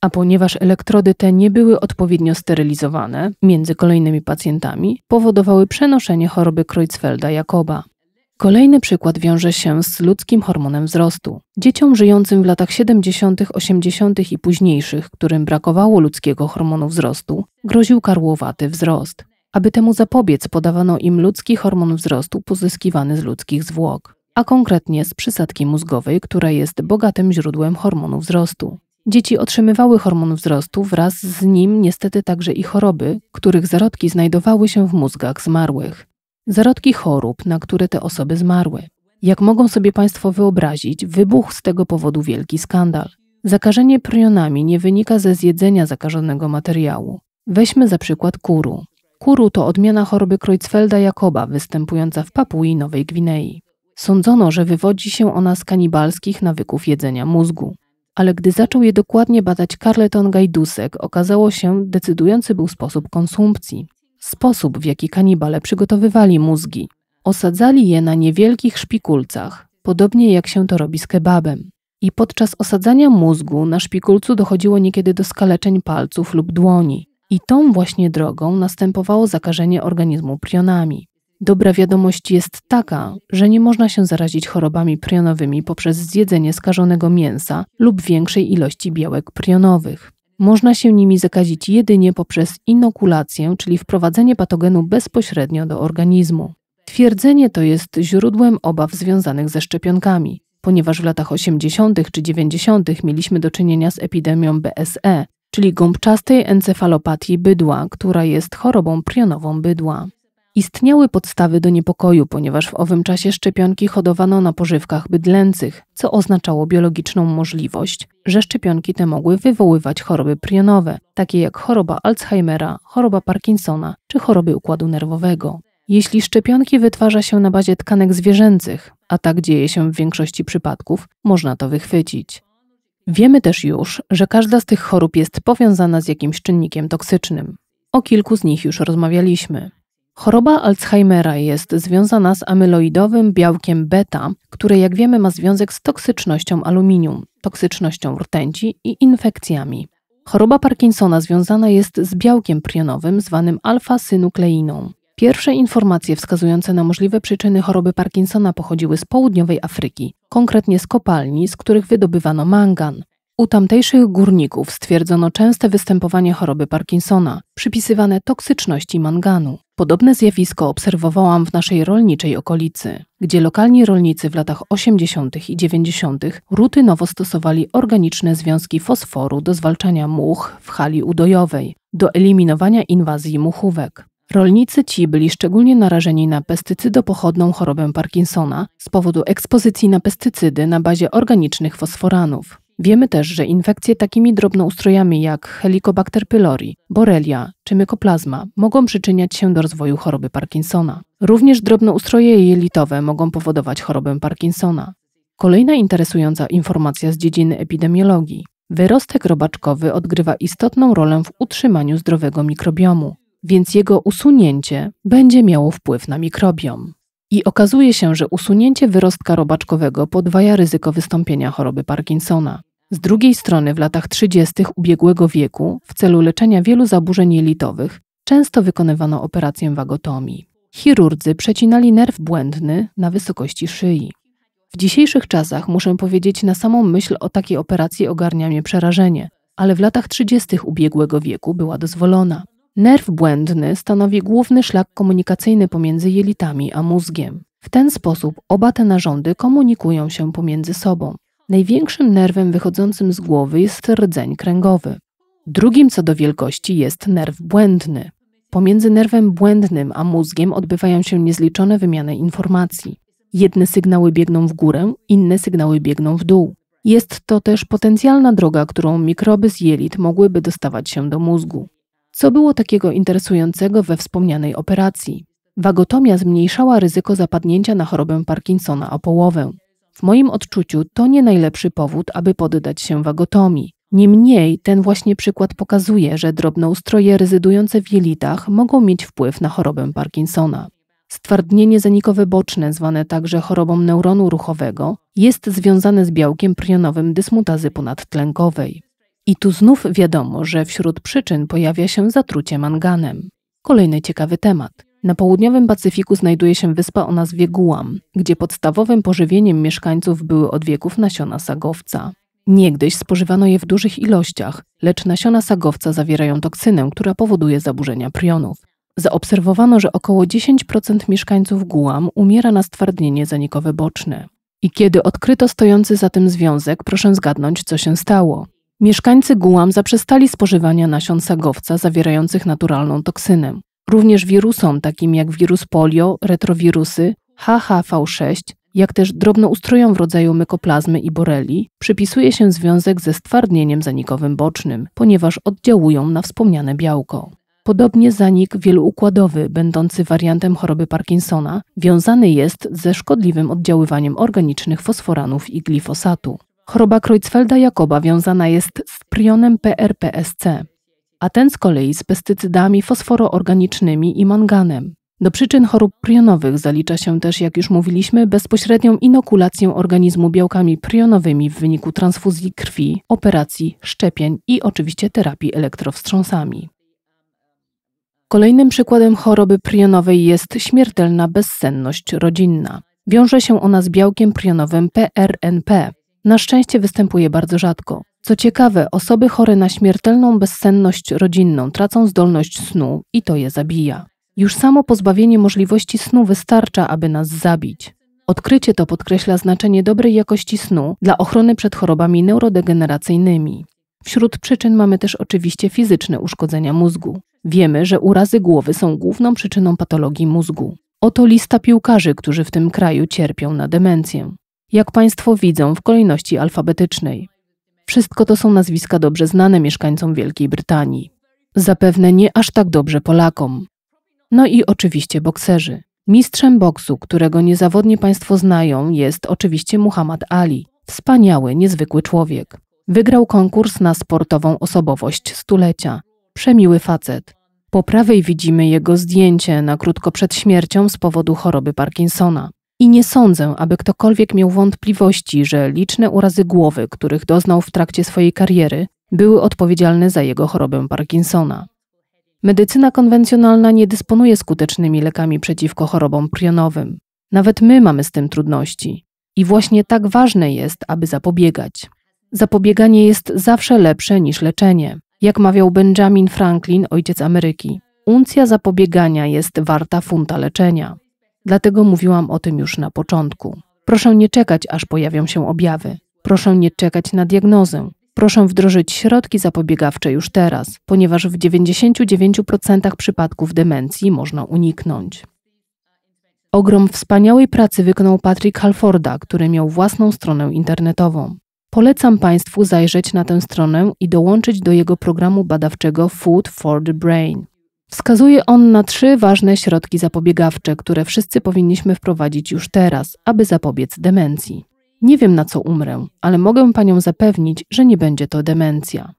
A ponieważ elektrody te nie były odpowiednio sterylizowane między kolejnymi pacjentami, powodowały przenoszenie choroby Creutzfelda-Jakoba. Kolejny przykład wiąże się z ludzkim hormonem wzrostu. Dzieciom żyjącym w latach 70., 80. i późniejszych, którym brakowało ludzkiego hormonu wzrostu, groził karłowaty wzrost. Aby temu zapobiec, podawano im ludzki hormon wzrostu pozyskiwany z ludzkich zwłok, a konkretnie z przysadki mózgowej, która jest bogatym źródłem hormonu wzrostu. Dzieci otrzymywały hormon wzrostu, wraz z nim niestety także i choroby, których zarodki znajdowały się w mózgach zmarłych. Zarodki chorób, na które te osoby zmarły. Jak mogą sobie Państwo wyobrazić, wybuchł z tego powodu wielki skandal. Zakażenie prionami nie wynika ze zjedzenia zakażonego materiału. Weźmy za przykład kuru. Kuru to odmiana choroby Kreutzfelda jakoba występująca w Papui Nowej Gwinei. Sądzono, że wywodzi się ona z kanibalskich nawyków jedzenia mózgu. Ale gdy zaczął je dokładnie badać Carleton Gajdusek, okazało się, decydujący był sposób konsumpcji. Sposób, w jaki kanibale przygotowywali mózgi. Osadzali je na niewielkich szpikulcach, podobnie jak się to robi z kebabem. I podczas osadzania mózgu na szpikulcu dochodziło niekiedy do skaleczeń palców lub dłoni. I tą właśnie drogą następowało zakażenie organizmu prionami. Dobra wiadomość jest taka, że nie można się zarazić chorobami prionowymi poprzez zjedzenie skażonego mięsa lub większej ilości białek prionowych. Można się nimi zakazić jedynie poprzez inokulację, czyli wprowadzenie patogenu bezpośrednio do organizmu. Twierdzenie to jest źródłem obaw związanych ze szczepionkami, ponieważ w latach 80. czy 90. mieliśmy do czynienia z epidemią BSE, czyli gąbczastej encefalopatii bydła, która jest chorobą prionową bydła. Istniały podstawy do niepokoju, ponieważ w owym czasie szczepionki hodowano na pożywkach bydlęcych, co oznaczało biologiczną możliwość, że szczepionki te mogły wywoływać choroby prionowe, takie jak choroba Alzheimera, choroba Parkinsona czy choroby układu nerwowego. Jeśli szczepionki wytwarza się na bazie tkanek zwierzęcych, a tak dzieje się w większości przypadków, można to wychwycić. Wiemy też już, że każda z tych chorób jest powiązana z jakimś czynnikiem toksycznym. O kilku z nich już rozmawialiśmy. Choroba Alzheimera jest związana z amyloidowym białkiem beta, które jak wiemy ma związek z toksycznością aluminium, toksycznością rtęci i infekcjami. Choroba Parkinsona związana jest z białkiem prionowym zwanym alfa-synukleiną. Pierwsze informacje wskazujące na możliwe przyczyny choroby Parkinsona pochodziły z południowej Afryki, konkretnie z kopalni, z których wydobywano mangan. U tamtejszych górników stwierdzono częste występowanie choroby Parkinsona, przypisywane toksyczności manganu. Podobne zjawisko obserwowałam w naszej rolniczej okolicy, gdzie lokalni rolnicy w latach 80. i 90. rutynowo stosowali organiczne związki fosforu do zwalczania much w hali udojowej, do eliminowania inwazji muchówek. Rolnicy ci byli szczególnie narażeni na pestycydopochodną chorobę Parkinsona z powodu ekspozycji na pestycydy na bazie organicznych fosforanów. Wiemy też, że infekcje takimi drobnoustrojami jak Helicobacter pylori, borelia czy mykoplazma mogą przyczyniać się do rozwoju choroby Parkinsona. Również drobnoustroje jelitowe mogą powodować chorobę Parkinsona. Kolejna interesująca informacja z dziedziny epidemiologii. Wyrostek robaczkowy odgrywa istotną rolę w utrzymaniu zdrowego mikrobiomu więc jego usunięcie będzie miało wpływ na mikrobiom. I okazuje się, że usunięcie wyrostka robaczkowego podwaja ryzyko wystąpienia choroby Parkinsona. Z drugiej strony w latach 30. ubiegłego wieku w celu leczenia wielu zaburzeń jelitowych często wykonywano operację wagotomii. Chirurdzy przecinali nerw błędny na wysokości szyi. W dzisiejszych czasach muszę powiedzieć, na samą myśl o takiej operacji ogarnia mnie przerażenie, ale w latach 30. ubiegłego wieku była dozwolona. Nerw błędny stanowi główny szlak komunikacyjny pomiędzy jelitami a mózgiem. W ten sposób oba te narządy komunikują się pomiędzy sobą. Największym nerwem wychodzącym z głowy jest rdzeń kręgowy. Drugim co do wielkości jest nerw błędny. Pomiędzy nerwem błędnym a mózgiem odbywają się niezliczone wymiany informacji. Jedne sygnały biegną w górę, inne sygnały biegną w dół. Jest to też potencjalna droga, którą mikroby z jelit mogłyby dostawać się do mózgu. Co było takiego interesującego we wspomnianej operacji? Wagotomia zmniejszała ryzyko zapadnięcia na chorobę Parkinsona o połowę. W moim odczuciu to nie najlepszy powód, aby poddać się wagotomii. Niemniej ten właśnie przykład pokazuje, że drobnoustroje rezydujące w jelitach mogą mieć wpływ na chorobę Parkinsona. Stwardnienie zanikowe boczne, zwane także chorobą neuronu ruchowego, jest związane z białkiem prionowym dysmutazy ponadtlenkowej. I tu znów wiadomo, że wśród przyczyn pojawia się zatrucie manganem. Kolejny ciekawy temat. Na południowym Pacyfiku znajduje się wyspa o nazwie Guam, gdzie podstawowym pożywieniem mieszkańców były od wieków nasiona sagowca. Niegdyś spożywano je w dużych ilościach, lecz nasiona sagowca zawierają toksynę, która powoduje zaburzenia prionów. Zaobserwowano, że około 10% mieszkańców Guam umiera na stwardnienie zanikowe boczne. I kiedy odkryto stojący za tym związek, proszę zgadnąć, co się stało. Mieszkańcy Guam zaprzestali spożywania nasion sagowca zawierających naturalną toksynę. Również wirusom takim jak wirus polio, retrowirusy, HHV6, jak też drobnoustrojom w rodzaju mykoplazmy i boreli przypisuje się związek ze stwardnieniem zanikowym bocznym, ponieważ oddziałują na wspomniane białko. Podobnie zanik wieloukładowy, będący wariantem choroby Parkinsona, wiązany jest ze szkodliwym oddziaływaniem organicznych fosforanów i glifosatu. Choroba Creutzfelda-Jakoba wiązana jest z prionem PRPSC, a ten z kolei z pestycydami fosforoorganicznymi i manganem. Do przyczyn chorób prionowych zalicza się też, jak już mówiliśmy, bezpośrednią inokulację organizmu białkami prionowymi w wyniku transfuzji krwi, operacji, szczepień i oczywiście terapii elektrowstrząsami. Kolejnym przykładem choroby prionowej jest śmiertelna bezsenność rodzinna. Wiąże się ona z białkiem prionowym PRNP, na szczęście występuje bardzo rzadko. Co ciekawe, osoby chore na śmiertelną bezsenność rodzinną tracą zdolność snu i to je zabija. Już samo pozbawienie możliwości snu wystarcza, aby nas zabić. Odkrycie to podkreśla znaczenie dobrej jakości snu dla ochrony przed chorobami neurodegeneracyjnymi. Wśród przyczyn mamy też oczywiście fizyczne uszkodzenia mózgu. Wiemy, że urazy głowy są główną przyczyną patologii mózgu. Oto lista piłkarzy, którzy w tym kraju cierpią na demencję jak Państwo widzą w kolejności alfabetycznej. Wszystko to są nazwiska dobrze znane mieszkańcom Wielkiej Brytanii. Zapewne nie aż tak dobrze Polakom. No i oczywiście bokserzy. Mistrzem boksu, którego niezawodnie Państwo znają, jest oczywiście Muhammad Ali. Wspaniały, niezwykły człowiek. Wygrał konkurs na sportową osobowość stulecia. Przemiły facet. Po prawej widzimy jego zdjęcie na krótko przed śmiercią z powodu choroby Parkinsona. I nie sądzę, aby ktokolwiek miał wątpliwości, że liczne urazy głowy, których doznał w trakcie swojej kariery, były odpowiedzialne za jego chorobę Parkinsona. Medycyna konwencjonalna nie dysponuje skutecznymi lekami przeciwko chorobom prionowym. Nawet my mamy z tym trudności. I właśnie tak ważne jest, aby zapobiegać. Zapobieganie jest zawsze lepsze niż leczenie. Jak mawiał Benjamin Franklin, ojciec Ameryki, uncja zapobiegania jest warta funta leczenia. Dlatego mówiłam o tym już na początku. Proszę nie czekać, aż pojawią się objawy. Proszę nie czekać na diagnozę. Proszę wdrożyć środki zapobiegawcze już teraz, ponieważ w 99% przypadków demencji można uniknąć. Ogrom wspaniałej pracy wykonał Patrick Halforda, który miał własną stronę internetową. Polecam Państwu zajrzeć na tę stronę i dołączyć do jego programu badawczego Food for the Brain. Wskazuje on na trzy ważne środki zapobiegawcze, które wszyscy powinniśmy wprowadzić już teraz, aby zapobiec demencji. Nie wiem na co umrę, ale mogę panią zapewnić, że nie będzie to demencja.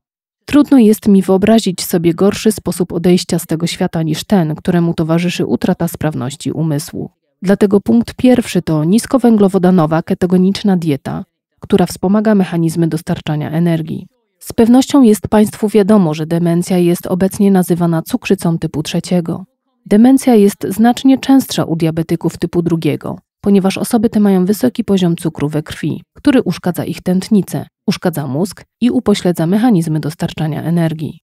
Trudno jest mi wyobrazić sobie gorszy sposób odejścia z tego świata niż ten, któremu towarzyszy utrata sprawności umysłu. Dlatego punkt pierwszy to niskowęglowodanowa ketogeniczna dieta, która wspomaga mechanizmy dostarczania energii. Z pewnością jest Państwu wiadomo, że demencja jest obecnie nazywana cukrzycą typu trzeciego. Demencja jest znacznie częstsza u diabetyków typu drugiego, ponieważ osoby te mają wysoki poziom cukru we krwi, który uszkadza ich tętnice, uszkadza mózg i upośledza mechanizmy dostarczania energii.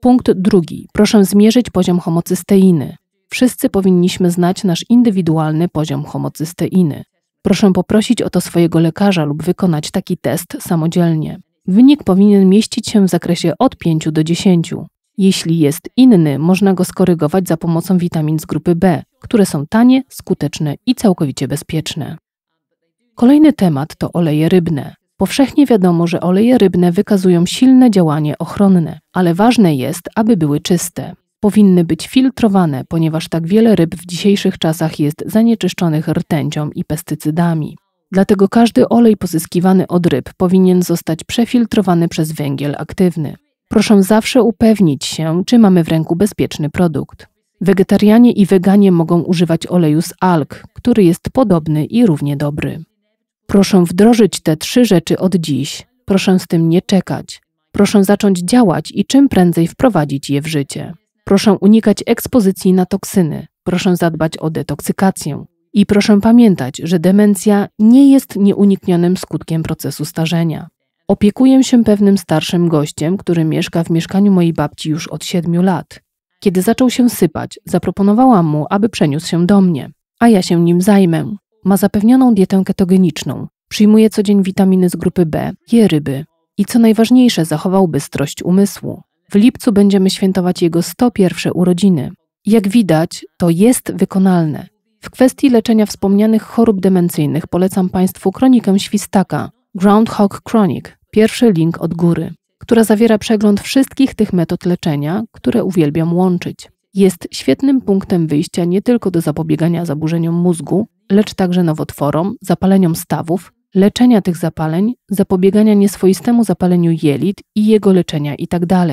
Punkt drugi. Proszę zmierzyć poziom homocysteiny. Wszyscy powinniśmy znać nasz indywidualny poziom homocysteiny. Proszę poprosić o to swojego lekarza lub wykonać taki test samodzielnie. Wynik powinien mieścić się w zakresie od 5 do 10. Jeśli jest inny, można go skorygować za pomocą witamin z grupy B, które są tanie, skuteczne i całkowicie bezpieczne. Kolejny temat to oleje rybne. Powszechnie wiadomo, że oleje rybne wykazują silne działanie ochronne, ale ważne jest, aby były czyste. Powinny być filtrowane, ponieważ tak wiele ryb w dzisiejszych czasach jest zanieczyszczonych rtęcią i pestycydami. Dlatego każdy olej pozyskiwany od ryb powinien zostać przefiltrowany przez węgiel aktywny. Proszę zawsze upewnić się, czy mamy w ręku bezpieczny produkt. Wegetarianie i weganie mogą używać oleju z alg, który jest podobny i równie dobry. Proszę wdrożyć te trzy rzeczy od dziś. Proszę z tym nie czekać. Proszę zacząć działać i czym prędzej wprowadzić je w życie. Proszę unikać ekspozycji na toksyny. Proszę zadbać o detoksykację. I proszę pamiętać, że demencja nie jest nieuniknionym skutkiem procesu starzenia. Opiekuję się pewnym starszym gościem, który mieszka w mieszkaniu mojej babci już od siedmiu lat. Kiedy zaczął się sypać, zaproponowałam mu, aby przeniósł się do mnie, a ja się nim zajmę. Ma zapewnioną dietę ketogeniczną, przyjmuje co dzień witaminy z grupy B, je ryby i co najważniejsze, zachował bystrość umysłu. W lipcu będziemy świętować jego 101 urodziny. Jak widać, to jest wykonalne. W kwestii leczenia wspomnianych chorób demencyjnych polecam Państwu kronikę świstaka Groundhog Chronic, pierwszy link od góry, która zawiera przegląd wszystkich tych metod leczenia, które uwielbiam łączyć. Jest świetnym punktem wyjścia nie tylko do zapobiegania zaburzeniom mózgu, lecz także nowotworom, zapaleniom stawów, leczenia tych zapaleń, zapobiegania nieswoistemu zapaleniu jelit i jego leczenia itd. Tak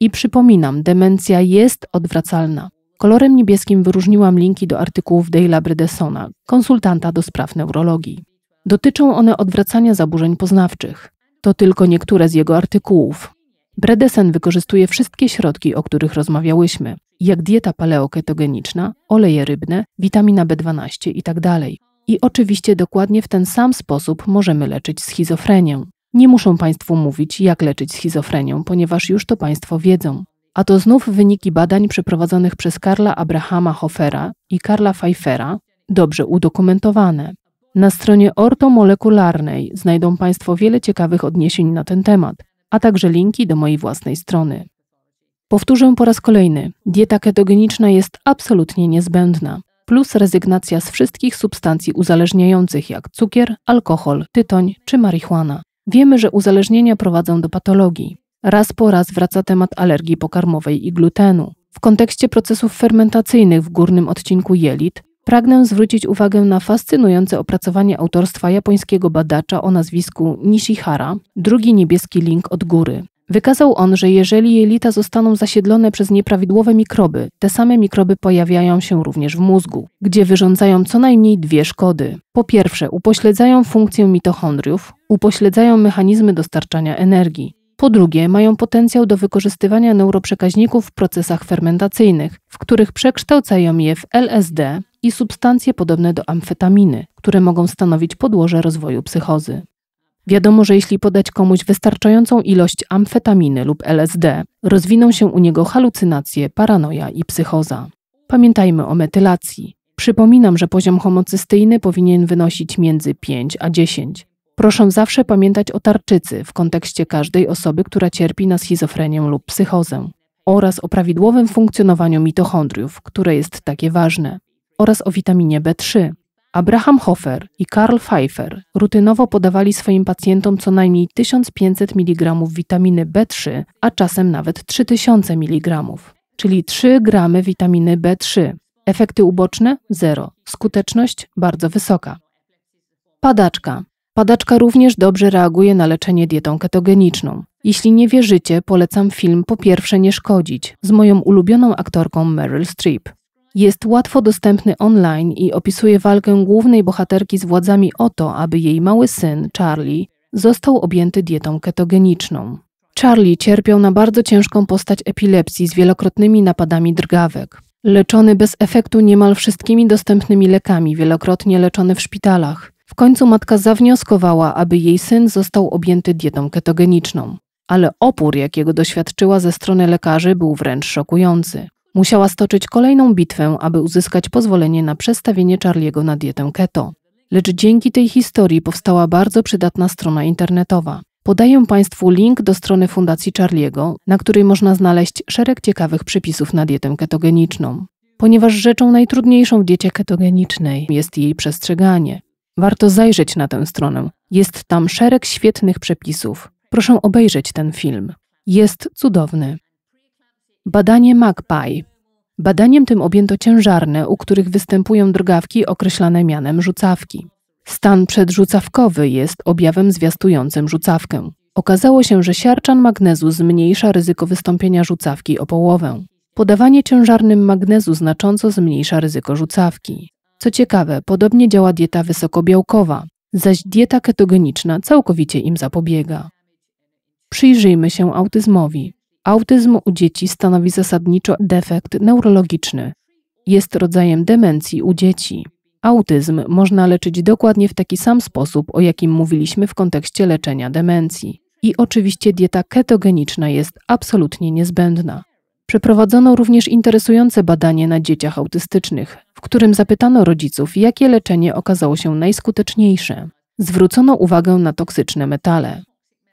I przypominam, demencja jest odwracalna. Kolorem niebieskim wyróżniłam linki do artykułów Dale'a Bredesona, konsultanta do spraw neurologii. Dotyczą one odwracania zaburzeń poznawczych. To tylko niektóre z jego artykułów. Bredesen wykorzystuje wszystkie środki, o których rozmawiałyśmy, jak dieta paleoketogeniczna, oleje rybne, witamina B12 itd. Tak I oczywiście dokładnie w ten sam sposób możemy leczyć schizofrenię. Nie muszą Państwu mówić, jak leczyć schizofrenię, ponieważ już to Państwo wiedzą. A to znów wyniki badań przeprowadzonych przez Karla Abrahama Hofera i Karla Pfeiffera, dobrze udokumentowane. Na stronie ortomolekularnej znajdą Państwo wiele ciekawych odniesień na ten temat, a także linki do mojej własnej strony. Powtórzę po raz kolejny: dieta ketogeniczna jest absolutnie niezbędna, plus rezygnacja z wszystkich substancji uzależniających jak cukier, alkohol, tytoń czy marihuana. Wiemy, że uzależnienia prowadzą do patologii raz po raz wraca temat alergii pokarmowej i glutenu. W kontekście procesów fermentacyjnych w górnym odcinku jelit, pragnę zwrócić uwagę na fascynujące opracowanie autorstwa japońskiego badacza o nazwisku Nishihara, drugi niebieski link od góry. Wykazał on, że jeżeli jelita zostaną zasiedlone przez nieprawidłowe mikroby, te same mikroby pojawiają się również w mózgu, gdzie wyrządzają co najmniej dwie szkody. Po pierwsze, upośledzają funkcję mitochondriów, upośledzają mechanizmy dostarczania energii. Po drugie, mają potencjał do wykorzystywania neuroprzekaźników w procesach fermentacyjnych, w których przekształcają je w LSD i substancje podobne do amfetaminy, które mogą stanowić podłoże rozwoju psychozy. Wiadomo, że jeśli podać komuś wystarczającą ilość amfetaminy lub LSD, rozwiną się u niego halucynacje, paranoja i psychoza. Pamiętajmy o metylacji. Przypominam, że poziom homocysteiny powinien wynosić między 5 a 10. Proszę zawsze pamiętać o tarczycy w kontekście każdej osoby, która cierpi na schizofrenię lub psychozę, oraz o prawidłowym funkcjonowaniu mitochondriów, które jest takie ważne, oraz o witaminie B3. Abraham Hofer i Karl Pfeiffer rutynowo podawali swoim pacjentom co najmniej 1500 mg witaminy B3, a czasem nawet 3000 mg, czyli 3 gramy witaminy B3. Efekty uboczne – zero, skuteczność bardzo wysoka. Padaczka Padaczka również dobrze reaguje na leczenie dietą ketogeniczną. Jeśli nie wierzycie, polecam film Po pierwsze nie szkodzić z moją ulubioną aktorką Meryl Streep. Jest łatwo dostępny online i opisuje walkę głównej bohaterki z władzami o to, aby jej mały syn, Charlie, został objęty dietą ketogeniczną. Charlie cierpiał na bardzo ciężką postać epilepsji z wielokrotnymi napadami drgawek. Leczony bez efektu niemal wszystkimi dostępnymi lekami, wielokrotnie leczony w szpitalach. W końcu matka zawnioskowała, aby jej syn został objęty dietą ketogeniczną. Ale opór, jakiego doświadczyła ze strony lekarzy, był wręcz szokujący. Musiała stoczyć kolejną bitwę, aby uzyskać pozwolenie na przestawienie Charliego na dietę keto. Lecz dzięki tej historii powstała bardzo przydatna strona internetowa. Podaję Państwu link do strony Fundacji Charliego, na której można znaleźć szereg ciekawych przepisów na dietę ketogeniczną. Ponieważ rzeczą najtrudniejszą w diecie ketogenicznej jest jej przestrzeganie. Warto zajrzeć na tę stronę. Jest tam szereg świetnych przepisów. Proszę obejrzeć ten film. Jest cudowny. Badanie Magpaj. Badaniem tym objęto ciężarne, u których występują drgawki określane mianem rzucawki. Stan przedrzucawkowy jest objawem zwiastującym rzucawkę. Okazało się, że siarczan magnezu zmniejsza ryzyko wystąpienia rzucawki o połowę. Podawanie ciężarnym magnezu znacząco zmniejsza ryzyko rzucawki. Co ciekawe, podobnie działa dieta wysokobiałkowa, zaś dieta ketogeniczna całkowicie im zapobiega. Przyjrzyjmy się autyzmowi. Autyzm u dzieci stanowi zasadniczo defekt neurologiczny. Jest rodzajem demencji u dzieci. Autyzm można leczyć dokładnie w taki sam sposób, o jakim mówiliśmy w kontekście leczenia demencji. I oczywiście dieta ketogeniczna jest absolutnie niezbędna. Przeprowadzono również interesujące badanie na dzieciach autystycznych, w którym zapytano rodziców, jakie leczenie okazało się najskuteczniejsze. Zwrócono uwagę na toksyczne metale.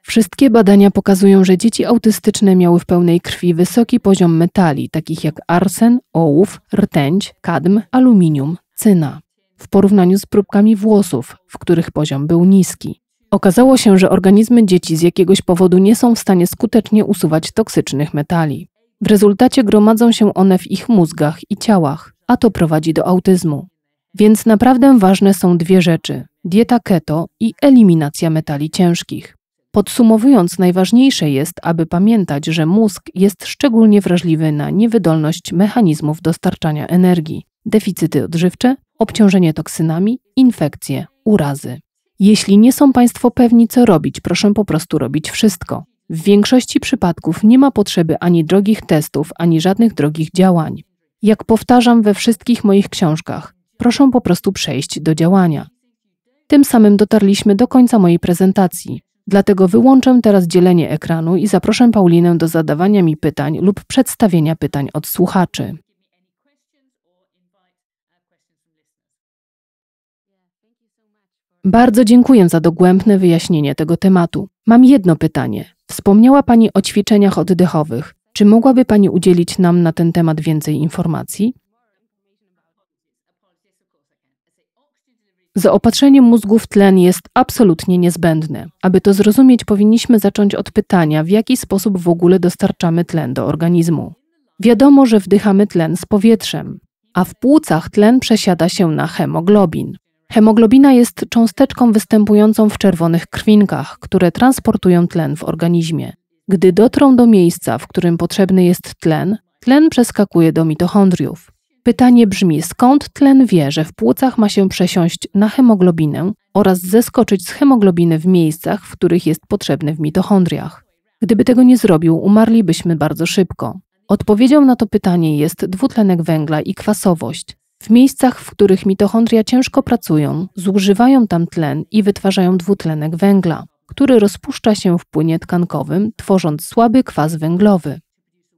Wszystkie badania pokazują, że dzieci autystyczne miały w pełnej krwi wysoki poziom metali, takich jak arsen, ołów, rtęć, kadm, aluminium, cyna, w porównaniu z próbkami włosów, w których poziom był niski. Okazało się, że organizmy dzieci z jakiegoś powodu nie są w stanie skutecznie usuwać toksycznych metali. W rezultacie gromadzą się one w ich mózgach i ciałach, a to prowadzi do autyzmu. Więc naprawdę ważne są dwie rzeczy: dieta keto i eliminacja metali ciężkich. Podsumowując, najważniejsze jest, aby pamiętać, że mózg jest szczególnie wrażliwy na niewydolność mechanizmów dostarczania energii, deficyty odżywcze, obciążenie toksynami, infekcje, urazy. Jeśli nie są Państwo pewni, co robić, proszę po prostu robić wszystko. W większości przypadków nie ma potrzeby ani drogich testów, ani żadnych drogich działań. Jak powtarzam we wszystkich moich książkach, proszę po prostu przejść do działania. Tym samym dotarliśmy do końca mojej prezentacji. Dlatego wyłączę teraz dzielenie ekranu i zaproszę Paulinę do zadawania mi pytań lub przedstawienia pytań od słuchaczy. Bardzo dziękuję za dogłębne wyjaśnienie tego tematu. Mam jedno pytanie. Wspomniała Pani o ćwiczeniach oddechowych. Czy mogłaby Pani udzielić nam na ten temat więcej informacji? Zaopatrzenie mózgu w tlen jest absolutnie niezbędne. Aby to zrozumieć, powinniśmy zacząć od pytania, w jaki sposób w ogóle dostarczamy tlen do organizmu. Wiadomo, że wdychamy tlen z powietrzem, a w płucach tlen przesiada się na hemoglobin. Hemoglobina jest cząsteczką występującą w czerwonych krwinkach, które transportują tlen w organizmie. Gdy dotrą do miejsca, w którym potrzebny jest tlen, tlen przeskakuje do mitochondriów. Pytanie brzmi, skąd tlen wie, że w płucach ma się przesiąść na hemoglobinę oraz zeskoczyć z hemoglobiny w miejscach, w których jest potrzebny w mitochondriach? Gdyby tego nie zrobił, umarlibyśmy bardzo szybko. Odpowiedzią na to pytanie jest dwutlenek węgla i kwasowość, w miejscach, w których mitochondria ciężko pracują, zużywają tam tlen i wytwarzają dwutlenek węgla, który rozpuszcza się w płynie tkankowym, tworząc słaby kwas węglowy.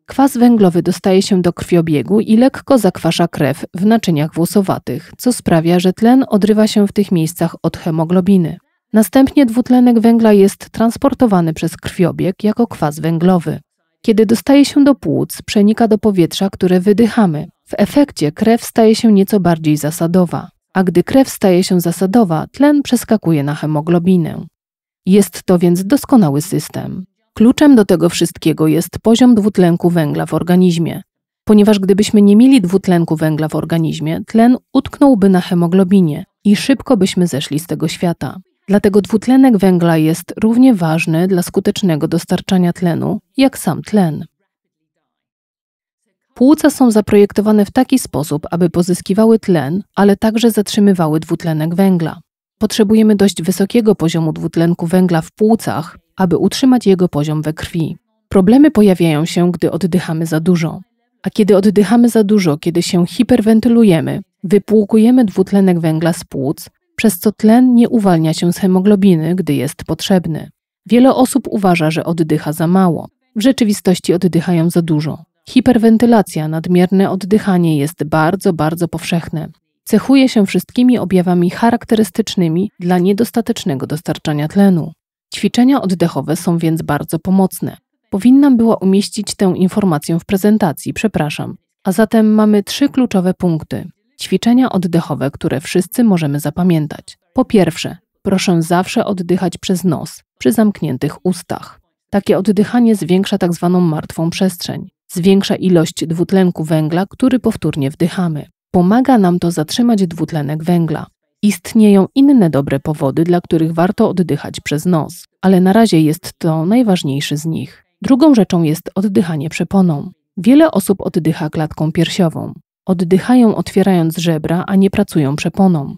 Kwas węglowy dostaje się do krwiobiegu i lekko zakwasza krew w naczyniach włosowatych, co sprawia, że tlen odrywa się w tych miejscach od hemoglobiny. Następnie dwutlenek węgla jest transportowany przez krwiobieg jako kwas węglowy. Kiedy dostaje się do płuc, przenika do powietrza, które wydychamy. W efekcie krew staje się nieco bardziej zasadowa, a gdy krew staje się zasadowa, tlen przeskakuje na hemoglobinę. Jest to więc doskonały system. Kluczem do tego wszystkiego jest poziom dwutlenku węgla w organizmie. Ponieważ gdybyśmy nie mieli dwutlenku węgla w organizmie, tlen utknąłby na hemoglobinie i szybko byśmy zeszli z tego świata. Dlatego dwutlenek węgla jest równie ważny dla skutecznego dostarczania tlenu, jak sam tlen. Płuca są zaprojektowane w taki sposób, aby pozyskiwały tlen, ale także zatrzymywały dwutlenek węgla. Potrzebujemy dość wysokiego poziomu dwutlenku węgla w płucach, aby utrzymać jego poziom we krwi. Problemy pojawiają się, gdy oddychamy za dużo. A kiedy oddychamy za dużo, kiedy się hiperwentylujemy, wypłukujemy dwutlenek węgla z płuc, przez co tlen nie uwalnia się z hemoglobiny, gdy jest potrzebny. Wiele osób uważa, że oddycha za mało. W rzeczywistości oddychają za dużo. Hiperwentylacja, nadmierne oddychanie jest bardzo, bardzo powszechne. Cechuje się wszystkimi objawami charakterystycznymi dla niedostatecznego dostarczania tlenu. Ćwiczenia oddechowe są więc bardzo pomocne. Powinnam była umieścić tę informację w prezentacji, przepraszam. A zatem mamy trzy kluczowe punkty. Ćwiczenia oddechowe, które wszyscy możemy zapamiętać. Po pierwsze, proszę zawsze oddychać przez nos, przy zamkniętych ustach. Takie oddychanie zwiększa tzw. Tak martwą przestrzeń, zwiększa ilość dwutlenku węgla, który powtórnie wdychamy. Pomaga nam to zatrzymać dwutlenek węgla. Istnieją inne dobre powody, dla których warto oddychać przez nos, ale na razie jest to najważniejszy z nich. Drugą rzeczą jest oddychanie przeponą. Wiele osób oddycha klatką piersiową. Oddychają otwierając żebra, a nie pracują przeponą.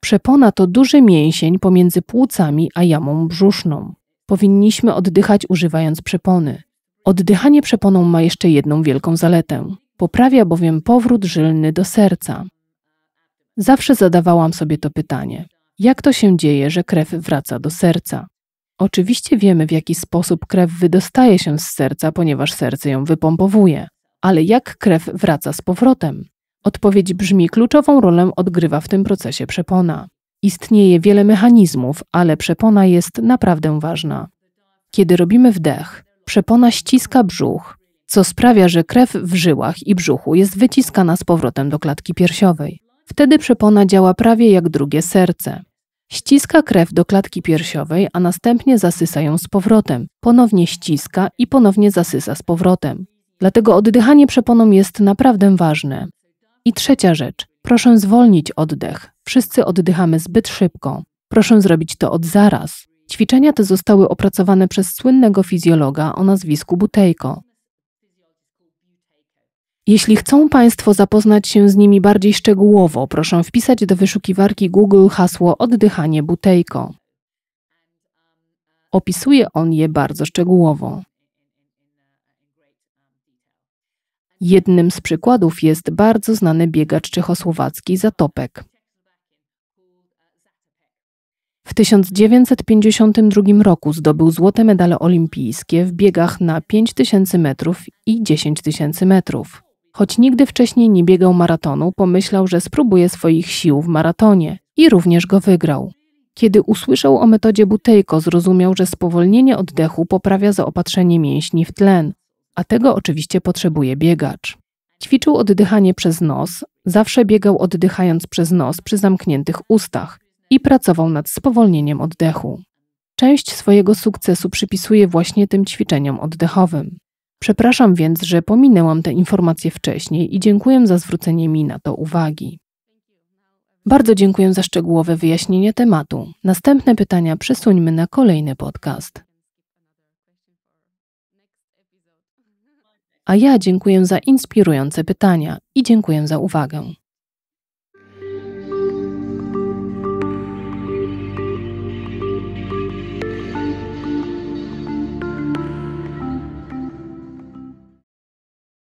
Przepona to duży mięsień pomiędzy płucami a jamą brzuszną. Powinniśmy oddychać używając przepony. Oddychanie przeponą ma jeszcze jedną wielką zaletę. Poprawia bowiem powrót żylny do serca. Zawsze zadawałam sobie to pytanie: jak to się dzieje, że krew wraca do serca? Oczywiście wiemy, w jaki sposób krew wydostaje się z serca, ponieważ serce ją wypompowuje ale jak krew wraca z powrotem? Odpowiedź brzmi: kluczową rolę odgrywa w tym procesie przepona. Istnieje wiele mechanizmów, ale przepona jest naprawdę ważna. Kiedy robimy wdech, przepona ściska brzuch, co sprawia, że krew w żyłach i brzuchu jest wyciskana z powrotem do klatki piersiowej. Wtedy przepona działa prawie jak drugie serce. Ściska krew do klatki piersiowej, a następnie zasysa ją z powrotem. Ponownie ściska i ponownie zasysa z powrotem. Dlatego oddychanie przeponą jest naprawdę ważne. I trzecia rzecz. Proszę zwolnić oddech. Wszyscy oddychamy zbyt szybko. Proszę zrobić to od zaraz. Ćwiczenia te zostały opracowane przez słynnego fizjologa o nazwisku Butejko. Jeśli chcą Państwo zapoznać się z nimi bardziej szczegółowo, proszę wpisać do wyszukiwarki Google hasło oddychanie Butejko. Opisuje on je bardzo szczegółowo. Jednym z przykładów jest bardzo znany biegacz czechosłowacki Zatopek. W 1952 roku zdobył złote medale olimpijskie w biegach na 5000 metrów i 10 000 metrów. Choć nigdy wcześniej nie biegał maratonu, pomyślał, że spróbuje swoich sił w maratonie i również go wygrał. Kiedy usłyszał o metodzie Butejko, zrozumiał, że spowolnienie oddechu poprawia zaopatrzenie mięśni w tlen, a tego oczywiście potrzebuje biegacz. Ćwiczył oddychanie przez nos, zawsze biegał oddychając przez nos przy zamkniętych ustach i pracował nad spowolnieniem oddechu. Część swojego sukcesu przypisuje właśnie tym ćwiczeniom oddechowym. Przepraszam więc, że pominęłam te informacje wcześniej i dziękuję za zwrócenie mi na to uwagi. Bardzo dziękuję za szczegółowe wyjaśnienie tematu. Następne pytania przesuńmy na kolejny podcast. A ja dziękuję za inspirujące pytania i dziękuję za uwagę.